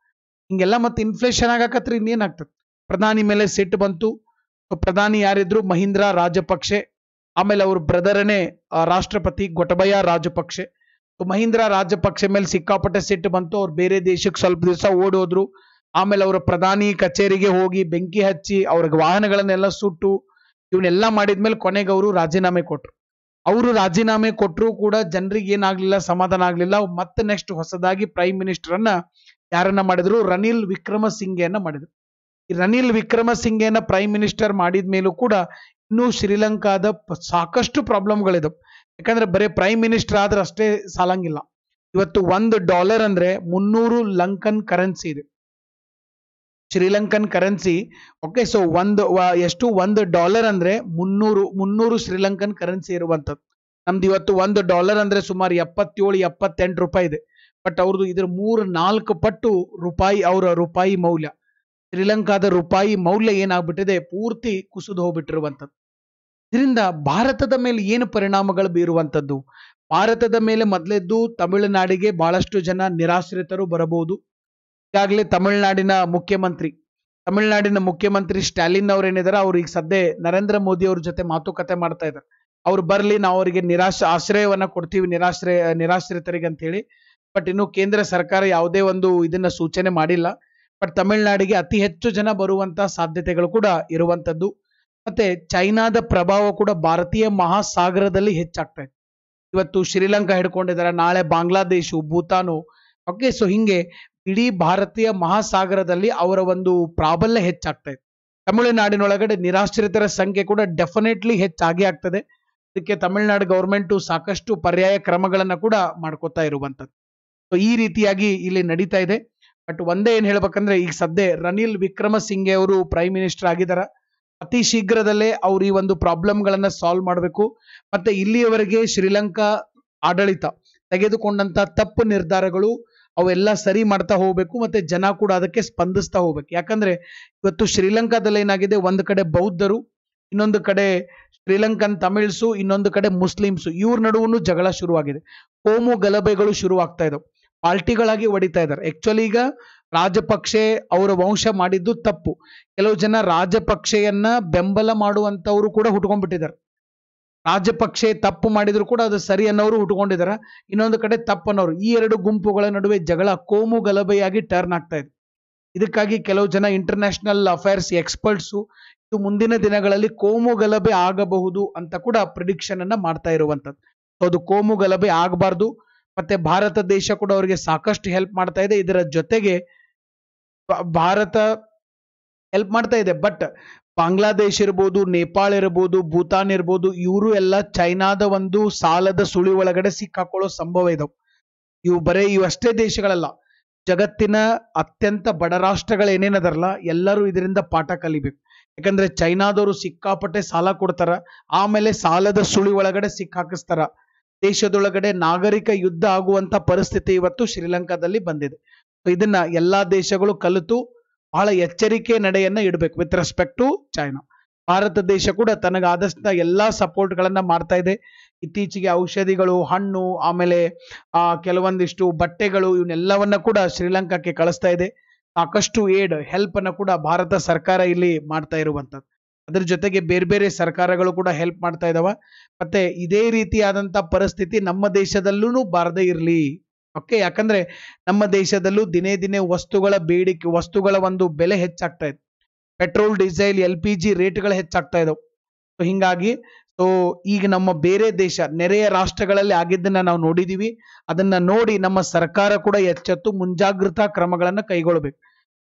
ಹಿಂಗೆಲ್ಲ ಮತ್ತೆ ಇನ್ಫ್ಲೇಷನ್ ಆಗಾಕತ್ರ ಇನ್ನೇನಾಗ್ತದೆ ಪ್ರಧಾನಿ ಮೇಲೆ ಸಿಟ್ಟು ಬಂತು ಪ್ರಧಾನಿ ಯಾರಿದ್ರು ಮಹೀಂದ್ರ ರಾಜಪಕ್ಷೆ ಆಮೇಲೆ ಅವ್ರ ಬ್ರದರನೇ ರಾಷ್ಟ್ರಪತಿ ಗೊಟಬಯ ರಾಜಪಕ್ಷೆ ಮಹೀಂದ್ರ ರಾಜಪಕ್ಷ ಮೇಲೆ ಸಿಕ್ಕಾಪಟ್ಟೆ ಸಿಟ್ಟು ಬಂತು ಅವ್ರು ಬೇರೆ ದೇಶಕ್ಕೆ ಸ್ವಲ್ಪ ದಿವಸ ಓಡೋದ್ರು ಆಮೇಲೆ ಅವರ ಪ್ರಧಾನಿ ಕಚೇರಿಗೆ ಹೋಗಿ ಬೆಂಕಿ ಹಚ್ಚಿ ಅವ್ರಿಗೆ ವಾಹನಗಳನ್ನೆಲ್ಲ ಸುಟ್ಟು ಇವನ್ನೆಲ್ಲ ಮಾಡಿದ್ಮೇಲೆ ಕೊನೆಗೆ ಅವರು ರಾಜೀನಾಮೆ ಕೊಟ್ರು ಅವರು ರಾಜೀನಾಮೆ ಕೊಟ್ಟರು ಕೂಡ ಜನರಿಗೆ ಏನಾಗ್ಲಿಲ್ಲ ಸಮಾಧಾನ ಆಗ್ಲಿಲ್ಲ ಮತ್ತೆ ನೆಕ್ಸ್ಟ್ ಹೊಸದಾಗಿ ಪ್ರೈಮ್ ಅನ್ನ ಯಾರನ್ನ ಮಾಡಿದ್ರು ರನಿಲ್ ವಿಕ್ರಮಸಿಂಘೆಯನ್ನ ಮಾಡಿದ್ರು ಈ ರನಿಲ್ ವಿಕ್ರಮಸಿಂಘೆಯನ್ನ ಪ್ರೈಮ್ ಮಿನಿಸ್ಟರ್ ಮಾಡಿದ ಮೇಲೂ ಕೂಡ ಇನ್ನೂ ಶ್ರೀಲಂಕಾದ ಸಾಕಷ್ಟು ಪ್ರಾಬ್ಲಮ್ಗಳಿದವು ಯಾಕಂದ್ರೆ ಬರೀ ಪ್ರೈಮ್ ಮಿನಿಸ್ಟರ್ ಆದ್ರೆ ಅಷ್ಟೇ ಸಾಲಂಗಿಲ್ಲ ಇವತ್ತು ಒಂದು ಡಾಲರ್ ಅಂದ್ರೆ ಮುನ್ನೂರು ಲಂಕನ್ ಕರೆನ್ಸಿ ಇದೆ ಶ್ರೀಲಂಕನ್ ಕರೆನ್ಸಿ ಓಕೆ ಸೊ ಒಂದು ಎಷ್ಟು ಒಂದು ಡಾಲರ್ ಅಂದ್ರೆ ಮುನ್ನೂರು ಮುನ್ನೂರು ಶ್ರೀಲಂಕನ್ ಕರೆನ್ಸಿ ಇರುವಂತದ್ದು ನಮ್ದು ಇವತ್ತು ಒಂದು ಡಾಲರ್ ಅಂದ್ರೆ ಸುಮಾರು ಎಪ್ಪತ್ತೇಳು ಎಪ್ಪತ್ತೆಂಟು ರೂಪಾಯಿ ಇದೆ ಬಟ್ ಅವ್ರದ್ದು ಇದ್ರ ಮೂರು ನಾಲ್ಕು ಪಟ್ಟು ರೂಪಾಯಿ ಅವರ ರೂಪಾಯಿ ಮೌಲ್ಯ ಶ್ರೀಲಂಕಾದ ರೂಪಾಯಿ ಮೌಲ್ಯ ಏನಾಗ್ಬಿಟ್ಟಿದೆ ಪೂರ್ತಿ ಕುಸಿದು ಹೋಗ್ಬಿಟ್ಟಿರುವಂಥದ್ದು ಇದರಿಂದ ಭಾರತದ ಮೇಲೆ ಏನು ಪರಿಣಾಮಗಳು ಬೀರುವಂಥದ್ದು ಭಾರತದ ಮೇಲೆ ಮೊದಲೆದ್ದು ತಮಿಳುನಾಡಿಗೆ ಬಹಳಷ್ಟು ಜನ ನಿರಾಶ್ರಿತರು ಬರಬಹುದು ಈಗಾಗಲೇ ತಮಿಳುನಾಡಿನ ಮುಖ್ಯಮಂತ್ರಿ ತಮಿಳುನಾಡಿನ ಮುಖ್ಯಮಂತ್ರಿ ಸ್ಟಾಲಿನ್ ಅವ್ರು ಏನಿದ್ದಾರೆ ಅವ್ರು ಈಗ ಸದ್ಯ ನರೇಂದ್ರ ಮೋದಿ ಅವ್ರ ಜೊತೆ ಮಾತುಕತೆ ಮಾಡ್ತಾ ಇದ್ದಾರೆ ಅವ್ರು ಬರಲಿ ನಾವು ಅವರಿಗೆ ನಿರಾಶ ಆಶ್ರಯವನ್ನ ಕೊಡ್ತೀವಿ ನಿರಾಶ್ರಯ ನಿರಾಶ್ರಿತರಿಗೆ ಅಂತ ಹೇಳಿ ಬಟ್ ಇನ್ನು ಕೇಂದ್ರ ಸರ್ಕಾರ ಯಾವುದೇ ಒಂದು ಇದನ್ನ ಸೂಚನೆ ಮಾಡಿಲ್ಲ ಬಟ್ ತಮಿಳುನಾಡಿಗೆ ಅತಿ ಹೆಚ್ಚು ಜನ ಬರುವಂತಹ ಸಾಧ್ಯತೆಗಳು ಕೂಡ ಇರುವಂತದ್ದು ಮತ್ತೆ ಚೈನಾದ ಪ್ರಭಾವ ಕೂಡ ಭಾರತೀಯ ಮಹಾಸಾಗರದಲ್ಲಿ ಹೆಚ್ಚಾಗ್ತಾ ಇದೆ ಇವತ್ತು ಶ್ರೀಲಂಕಾ ಹಿಡ್ಕೊಂಡಿದ್ದಾರೆ ನಾಳೆ ಬಾಂಗ್ಲಾದೇಶು ಭೂತಾನು ಓಕೆ ಸೊ ಹಿಂಗೆ ಇಡೀ ಭಾರತೀಯ ಮಹಾಸಾಗರದಲ್ಲಿ ಅವರ ಒಂದು ಪ್ರಾಬಲ್ಯ ಹೆಚ್ಚಾಗ್ತಾ ಇದೆ ತಮಿಳುನಾಡಿನೊಳಗಡೆ ನಿರಾಶ್ರಿತರ ಸಂಖ್ಯೆ ಕೂಡ ಡೆಫಿನೆಟ್ಲಿ ಹೆಚ್ಚಾಗಿ ಆಗ್ತದೆ ಇದಕ್ಕೆ ತಮಿಳುನಾಡು ಗೌರ್ಮೆಂಟು ಸಾಕಷ್ಟು ಪರ್ಯಾಯ ಕ್ರಮಗಳನ್ನು ಕೂಡ ಮಾಡ್ಕೋತಾ ಇರುವಂಥದ್ದು ಸೊ ಈ ರೀತಿಯಾಗಿ ಇಲ್ಲಿ ನಡೀತಾ ಇದೆ ಬಟ್ ಒಂದೇ ಏನು ಹೇಳ್ಬೇಕಂದ್ರೆ ಈಗ ಸದ್ಯ ರನಿಲ್ ಸಿಂಘೆ ಅವರು ಪ್ರೈಮ್ ಮಿನಿಸ್ಟರ್ ಆಗಿದ್ದಾರೆ ಅತಿ ಶೀಘ್ರದಲ್ಲೇ ಅವ್ರು ಈ ಒಂದು ಪ್ರಾಬ್ಲಮ್ಗಳನ್ನು ಸಾಲ್ವ್ ಮಾಡಬೇಕು ಮತ್ತೆ ಇಲ್ಲಿಯವರೆಗೆ ಶ್ರೀಲಂಕಾ ಆಡಳಿತ ತೆಗೆದುಕೊಂಡಂತ ತಪ್ಪು ನಿರ್ಧಾರಗಳು ಅವೆಲ್ಲ ಸರಿ ಮಾಡ್ತಾ ಹೋಗ್ಬೇಕು ಮತ್ತೆ ಜನ ಕೂಡ ಅದಕ್ಕೆ ಸ್ಪಂದಿಸ್ತಾ ಹೋಗ್ಬೇಕು ಯಾಕಂದ್ರೆ ಇವತ್ತು ಶ್ರೀಲಂಕಾದಲ್ಲಿ ಏನಾಗಿದೆ ಒಂದು ಕಡೆ ಬೌದ್ಧರು ಇನ್ನೊಂದು ಕಡೆ ಶ್ರೀಲಂಕನ್ ತಮಿಳ್ಸು ಇನ್ನೊಂದು ಕಡೆ ಮುಸ್ಲಿಮ್ಸು ಇವ್ರ ನಡುವನು ಜಗಳ ಶುರುವಾಗಿದೆ ಕೋಮು ಗಲಭೆಗಳು ಶುರುವಾಗ್ತಾ ಇದ್ದವು ಪಾರ್ಟಿಗಳಾಗಿ ಹೊಡಿತಾ ಇದ್ದಾರೆ ಆಕ್ಚುಲಿ ಈಗ ರಾಜಪಕ್ಷೆ ಅವರ ವಂಶ ಮಾಡಿದ್ದು ತಪ್ಪು ಕೆಲವು ಜನ ರಾಜಪಕ್ಷೆಯನ್ನ ಬೆಂಬಲ ಮಾಡುವಂಥವರು ಕೂಡ ಹುಟ್ಕೊಂಡ್ಬಿಟ್ಟಿದ್ದಾರೆ ರಾಜಪಕ್ಷೆ ತಪ್ಪು ಮಾಡಿದ್ರು ಕೂಡ ಅದು ಸರಿ ಅನ್ನೋರು ಹುಟ್ಕೊಂಡಿದ್ದಾರೆ ಇನ್ನೊಂದು ಕಡೆ ತಪ್ಪನ್ನೋರು ಈ ಎರಡು ಗುಂಪುಗಳ ನಡುವೆ ಜಗಳ ಕೋಮು ಗಲಭೆಯಾಗಿ ಟರ್ನ್ ಆಗ್ತಾ ಇದೆ ಇದಕ್ಕಾಗಿ ಕೆಲವು ಜನ ಇಂಟರ್ನ್ಯಾಷನಲ್ ಅಫೇರ್ಸ್ ಎಕ್ಸ್ಪರ್ಟ್ಸು ಇದು ಮುಂದಿನ ದಿನಗಳಲ್ಲಿ ಕೋಮು ಗಲಭೆ ಆಗಬಹುದು ಅಂತ ಕೂಡ ಪ್ರಿಡಿಕ್ಷನ್ ಅನ್ನ ಮಾಡ್ತಾ ಇರುವಂಥದ್ದು ಅದು ಕೋಮು ಗಲಭೆ ಆಗಬಾರ್ದು ಮತ್ತೆ ಭಾರತ ದೇಶ ಕೂಡ ಅವರಿಗೆ ಸಾಕಷ್ಟು ಹೆಲ್ಪ್ ಮಾಡ್ತಾ ಇದೆ ಇದರ ಜೊತೆಗೆ ಭಾರತ ಹೆಲ್ಪ್ ಮಾಡ್ತಾ ಇದೆ ಬಟ್ ಬಾಂಗ್ಲಾದೇಶ್ ಇರ್ಬೋದು ನೇಪಾಳ ಇರ್ಬೋದು ಭೂತಾನ್ ಇರ್ಬೋದು ಇವರು ಎಲ್ಲ ಚೈನಾದ ಒಂದು ಸಾಲದ ಸುಳಿ ಒಳಗಡೆ ಸಿಕ್ಕಾಕೊಳ್ಳೋ ಸಂಭವ ಇದಾವೆ ಇವು ಬರೀ ಇವಷ್ಟೇ ದೇಶಗಳಲ್ಲ ಜಗತ್ತಿನ ಅತ್ಯಂತ ಬಡ ರಾಷ್ಟ್ರಗಳು ಏನೇನದಾರಲ್ಲ ಎಲ್ಲರೂ ಇದರಿಂದ ಪಾಠ ಕಲಿಬೇಕು ಯಾಕಂದ್ರೆ ಚೈನಾದವರು ಸಿಕ್ಕಾಪಟ್ಟೆ ಸಾಲ ಕೊಡ್ತಾರ ಆಮೇಲೆ ಸಾಲದ ಸುಳಿ ಒಳಗಡೆ ಸಿಕ್ಕಾಕಿಸ್ತಾರ ದೇಶದೊಳಗಡೆ ನಾಗರಿಕ ಯುದ್ಧ ಆಗುವಂತ ಪರಿಸ್ಥಿತಿ ಇವತ್ತು ಶ್ರೀಲಂಕಾದಲ್ಲಿ ಬಂದಿದೆ ಇದನ್ನ ಎಲ್ಲ ದೇಶಗಳು ಕಲಿತು ಬಹಳ ಎಚ್ಚರಿಕೆ ನಡೆಯನ್ನ ಇಡಬೇಕು ವಿತ್ ರೆಸ್ಪೆಕ್ಟ್ ಟು ಚೈನಾ ಭಾರತ ದೇಶ ಕೂಡ ತನಗಾದಷ್ಟ ಎಲ್ಲ ಸಪೋರ್ಟ್ಗಳನ್ನು ಮಾಡ್ತಾ ಇದೆ ಇತ್ತೀಚೆಗೆ ಔಷಧಿಗಳು ಹಣ್ಣು ಆಮೇಲೆ ಆ ಕೆಲವೊಂದಿಷ್ಟು ಬಟ್ಟೆಗಳು ಇವನ್ನೆಲ್ಲವನ್ನ ಕೂಡ ಶ್ರೀಲಂಕಾಕ್ಕೆ ಕಳಿಸ್ತಾ ಇದೆ ಸಾಕಷ್ಟು ಏಡ್ ಹೆಲ್ಪ್ ಅನ್ನು ಕೂಡ ಭಾರತ ಸರ್ಕಾರ ಇಲ್ಲಿ ಮಾಡ್ತಾ ಇರುವಂತದ್ದು ಅದ್ರ ಜೊತೆಗೆ ಬೇರೆ ಬೇರೆ ಸರ್ಕಾರಗಳು ಕೂಡ ಹೆಲ್ಪ್ ಮಾಡ್ತಾ ಇದ್ದಾವೆ ಮತ್ತೆ ಇದೇ ರೀತಿಯಾದಂತ ಪರಿಸ್ಥಿತಿ ನಮ್ಮ ದೇಶದಲ್ಲೂ ಬಾರದೇ ಇರಲಿ ಓಕೆ ಯಾಕಂದ್ರೆ ನಮ್ಮ ದೇಶದಲ್ಲೂ ದಿನೇ ದಿನೇ ವಸ್ತುಗಳ ಬೇಡಿಕೆ ವಸ್ತುಗಳ ಒಂದು ಬೆಲೆ ಹೆಚ್ಚಾಗ್ತಾ ಇದೆ petrol diesel L P G ರೇಟ್ಗಳು ಹೆಚ್ಚಾಗ್ತಾ ಇದಾವೆ ಹಿಂಗಾಗಿ ಸೊ ಈಗ ನಮ್ಮ ಬೇರೆ ದೇಶ ನೆರೆಯ ರಾಷ್ಟ್ರಗಳಲ್ಲಿ ಆಗಿದ್ದನ್ನ ನಾವು ನೋಡಿದೀವಿ ಅದನ್ನ ನೋಡಿ ನಮ್ಮ ಸರ್ಕಾರ ಕೂಡ ಎಚ್ಚೆತ್ತು ಮುಂಜಾಗ್ರತಾ ಕ್ರಮಗಳನ್ನು ಕೈಗೊಳ್ಳಬೇಕು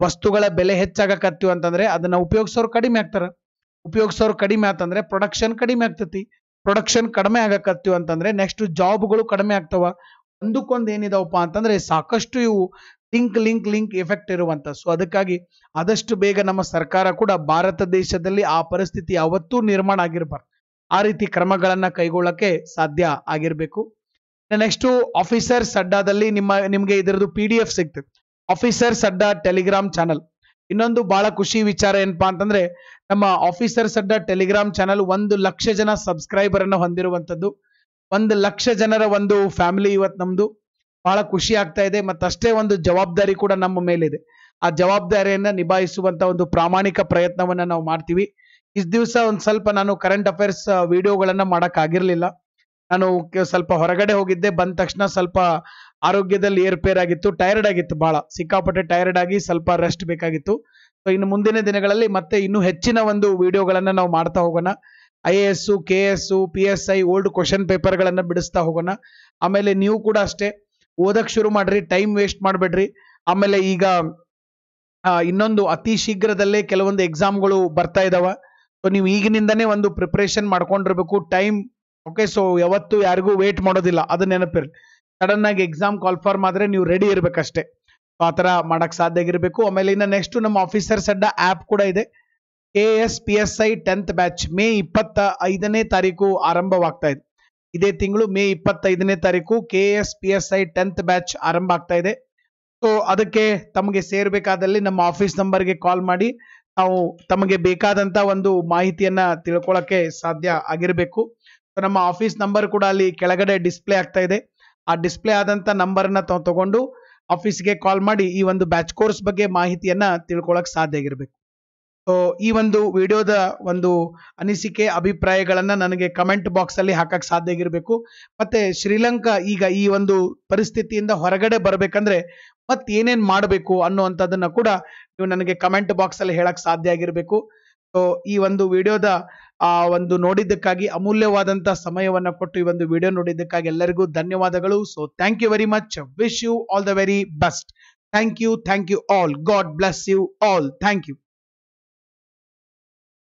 ವಸ್ತುಗಳ ಬೆಲೆ ಹೆಚ್ಚಾಗಕತ್ತೀವಿ ಅಂತಂದ್ರೆ ಅದನ್ನ ಉಪಯೋಗಿಸೋರು ಕಡಿಮೆ ಆಗ್ತಾರೆ ಉಪಯೋಗಿಸೋರು ಕಡಿಮೆ ಆತಂದ್ರೆ ಪ್ರೊಡಕ್ಷನ್ ಕಡಿಮೆ ಆಗ್ತತಿ ಪ್ರೊಡಕ್ಷನ್ ಕಡಿಮೆ ಆಗಕತ್ತೀವಿ ಅಂತಂದ್ರೆ ನೆಕ್ಸ್ಟ್ ಜಾಬ್ಗಳು ಕಡಿಮೆ ಆಗ್ತಾವ ಒಂದಕ್ಕೊಂದು ಏನಿದಾವಪ್ಪ ಅಂತಂದರೆ ಸಾಕಷ್ಟು ಇವು ಲಿಂಕ್ ಲಿಂಕ್ ಲಿಂಕ್ ಎಫೆಕ್ಟ್ ಇರುವಂಥ ಸೊ ಅದಕ್ಕಾಗಿ ಆದಷ್ಟು ಬೇಗ ನಮ್ಮ ಸರ್ಕಾರ ಕೂಡ ಭಾರತ ದೇಶದಲ್ಲಿ ಆ ಪರಿಸ್ಥಿತಿ ಯಾವತ್ತೂ ನಿರ್ಮಾಣ ಆಗಿರಬಾರ್ದು ಆ ರೀತಿ ಕ್ರಮಗಳನ್ನು ಕೈಗೊಳ್ಳಕ್ಕೆ ಸಾಧ್ಯ ಆಗಿರಬೇಕು ನೆಕ್ಸ್ಟು ಆಫೀಸರ್ ಸಡ್ಡಾದಲ್ಲಿ ನಿಮ್ಮ ನಿಮಗೆ ಇದರದ್ದು ಪಿ ಡಿ ಎಫ್ ಸಿಗ್ತದೆ ಆಫೀಸರ್ ಸಡ್ಡಾ ಟೆಲಿಗ್ರಾಮ್ ಚಾನಲ್ ಇನ್ನೊಂದು ಬಹಳ ಖುಷಿ ವಿಚಾರ ಏನಪ್ಪಾ ಅಂತಂದ್ರೆ ನಮ್ಮ ಆಫೀಸರ್ ಸಡ್ಡಾ ಟೆಲಿಗ್ರಾಮ್ ಚಾನಲ್ ಒಂದು ಲಕ್ಷ ಜನ ಸಬ್ಸ್ಕ್ರೈಬರ್ ಅನ್ನು ಹೊಂದಿರುವಂಥದ್ದು ಒಂದು ಲಕ್ಷ ಜನರ ಒಂದು ಫ್ಯಾಮಿಲಿ ಇವತ್ತು ನಮ್ಮದು ಬಹಳ ಖುಷಿ ಆಗ್ತಾ ಇದೆ ಮತ್ತಷ್ಟೇ ಅಷ್ಟೇ ಒಂದು ಜವಾಬ್ದಾರಿ ಕೂಡ ನಮ್ಮ ಮೇಲಿದೆ ಆ ಜವಾಬ್ದಾರಿಯನ್ನು ನಿಭಾಯಿಸುವಂಥ ಒಂದು ಪ್ರಾಮಾಣಿಕ ಪ್ರಯತ್ನವನ್ನು ನಾವು ಮಾಡ್ತೀವಿ ಇಸ್ ದಿವಸ ಒಂದು ಸ್ವಲ್ಪ ನಾನು ಕರೆಂಟ್ ಅಫೇರ್ಸ್ ವಿಡಿಯೋಗಳನ್ನು ಮಾಡೋಕ್ಕಾಗಿರಲಿಲ್ಲ ನಾನು ಸ್ವಲ್ಪ ಹೊರಗಡೆ ಹೋಗಿದ್ದೆ ಬಂದ ತಕ್ಷಣ ಸ್ವಲ್ಪ ಆರೋಗ್ಯದಲ್ಲಿ ಏರ್ಪೇರ್ ಆಗಿತ್ತು ಟೈರ್ಡ್ ಆಗಿತ್ತು ಭಾಳ ಸಿಕ್ಕಾಪಟ್ಟೆ ಟೈರ್ಡ್ ಆಗಿ ಸ್ವಲ್ಪ ರೆಸ್ಟ್ ಬೇಕಾಗಿತ್ತು ಸೊ ಇನ್ನು ಮುಂದಿನ ದಿನಗಳಲ್ಲಿ ಮತ್ತೆ ಇನ್ನೂ ಹೆಚ್ಚಿನ ಒಂದು ವಿಡಿಯೋಗಳನ್ನು ನಾವು ಮಾಡ್ತಾ ಹೋಗೋಣ I A S K S P S I old question ಪೇಪರ್ಗಳನ್ನು ಬಿಡಿಸ್ತಾ ಹೋಗೋಣ ಆಮೇಲೆ ನೀವು ಕೂಡ ಅಷ್ಟೇ ಓದಕ್ಕೆ ಶುರು ಮಾಡಿರಿ ಟೈಮ್ ವೇಸ್ಟ್ ಮಾಡಬೇಡ್ರಿ ಆಮೇಲೆ ಈಗ ಇನ್ನೊಂದು ಅತಿ ಶೀಘ್ರದಲ್ಲೇ ಕೆಲವೊಂದು ಎಕ್ಸಾಮ್ಗಳು ಬರ್ತಾ ಇದ್ದಾವೆ ಸೊ ನೀವು ಈಗಿನಿಂದನೇ ಒಂದು ಪ್ರಿಪ್ರೇಷನ್ ಮಾಡ್ಕೊಂಡಿರ್ಬೇಕು ಟೈಮ್ ಓಕೆ ಸೊ ಯಾವತ್ತು ಯಾರಿಗೂ ವೇಟ್ ಮಾಡೋದಿಲ್ಲ ಅದು ನೆನಪಿರಿ ಸಡನ್ ಆಗಿ ಎಕ್ಸಾಮ್ ಕಾಲ್ಫಾರ್ಮ್ ಆದರೆ ನೀವು ರೆಡಿ ಇರಬೇಕಷ್ಟೇ ಆ ಥರ ಮಾಡೋಕ್ಕೆ ಸಾಧ್ಯ ಆಗಿರಬೇಕು ಆಮೇಲೆ ಇನ್ನು ನೆಕ್ಸ್ಟು ನಮ್ಮ ಆಫೀಸರ್ಸ್ ಅಡ್ಡ ಆ್ಯಪ್ ಕೂಡ ಇದೆ K S P S I tenth batch May ಇಪ್ಪತ್ತ ಐದನೇ ತಾರೀಕು ಆರಂಭವಾಗ್ತಾ ಇದೆ ಇದೇ ತಿಂಗಳು ಮೇ ಇಪ್ಪತ್ತೈದನೇ ತಾರೀಕು K S P S I tenth batch ಆರಂಭ ಆಗ್ತಾ ಇದೆ ಸೊ ಅದಕ್ಕೆ ತಮಗೆ ಸೇರಬೇಕಾದಲ್ಲಿ ನಮ್ಮ ಆಫೀಸ್ ನಂಬರ್ಗೆ ಕಾಲ್ ಮಾಡಿ ನಾವು ತಮಗೆ ಬೇಕಾದಂತ ಒಂದು ಮಾಹಿತಿಯನ್ನ ತಿಳ್ಕೊಳ್ಳಕ್ಕೆ ಸಾಧ್ಯ ಆಗಿರಬೇಕು ನಮ್ಮ ಆಫೀಸ್ ನಂಬರ್ ಕೂಡ ಅಲ್ಲಿ ಕೆಳಗಡೆ ಡಿಸ್ಪ್ಲೇ ಆಗ್ತಾ ಇದೆ ಆ ಡಿಸ್ಪ್ಲೇ ಆದಂತ ನಂಬರ್ ತಾವು ತಗೊಂಡು ಆಫೀಸ್ಗೆ ಕಾಲ್ ಮಾಡಿ ಈ ಒಂದು ಬ್ಯಾಚ್ ಕೋರ್ಸ್ ಬಗ್ಗೆ ಮಾಹಿತಿಯನ್ನ ತಿಳ್ಕೊಳಕ್ ಸಾಧ್ಯ ಆಗಿರಬೇಕು ಈ ಒಂದು ವಿಡಿಯೋದ ಒಂದು ಅನಿಸಿಕೆ ಅಭಿಪ್ರಾಯಗಳನ್ನು ನನಗೆ ಕಮೆಂಟ್ ಬಾಕ್ಸಲ್ಲಿ ಹಾಕಕ್ಕೆ ಸಾಧ್ಯ ಆಗಿರಬೇಕು ಮತ್ತು ಶ್ರೀಲಂಕಾ ಈಗ ಈ ಒಂದು ಪರಿಸ್ಥಿತಿಯಿಂದ ಹೊರಗಡೆ ಬರಬೇಕಂದ್ರೆ ಮತ್ತೇನೇನು ಮಾಡಬೇಕು ಅನ್ನುವಂಥದ್ದನ್ನು ಕೂಡ ನೀವು ನನಗೆ ಕಮೆಂಟ್ ಬಾಕ್ಸಲ್ಲಿ ಹೇಳಕ್ಕೆ ಸಾಧ್ಯ ಆಗಿರಬೇಕು ಸೊ ಈ ಒಂದು ವಿಡಿಯೋದ ಆ ಒಂದು ನೋಡಿದ್ದಕ್ಕಾಗಿ ಅಮೂಲ್ಯವಾದಂಥ ಸಮಯವನ್ನು ಕೊಟ್ಟು ಈ ಒಂದು ವಿಡಿಯೋ ನೋಡಿದ್ದಕ್ಕಾಗಿ ಎಲ್ಲರಿಗೂ ಧನ್ಯವಾದಗಳು so thank you very much wish you all the very best thank you thank you all God bless you all thank you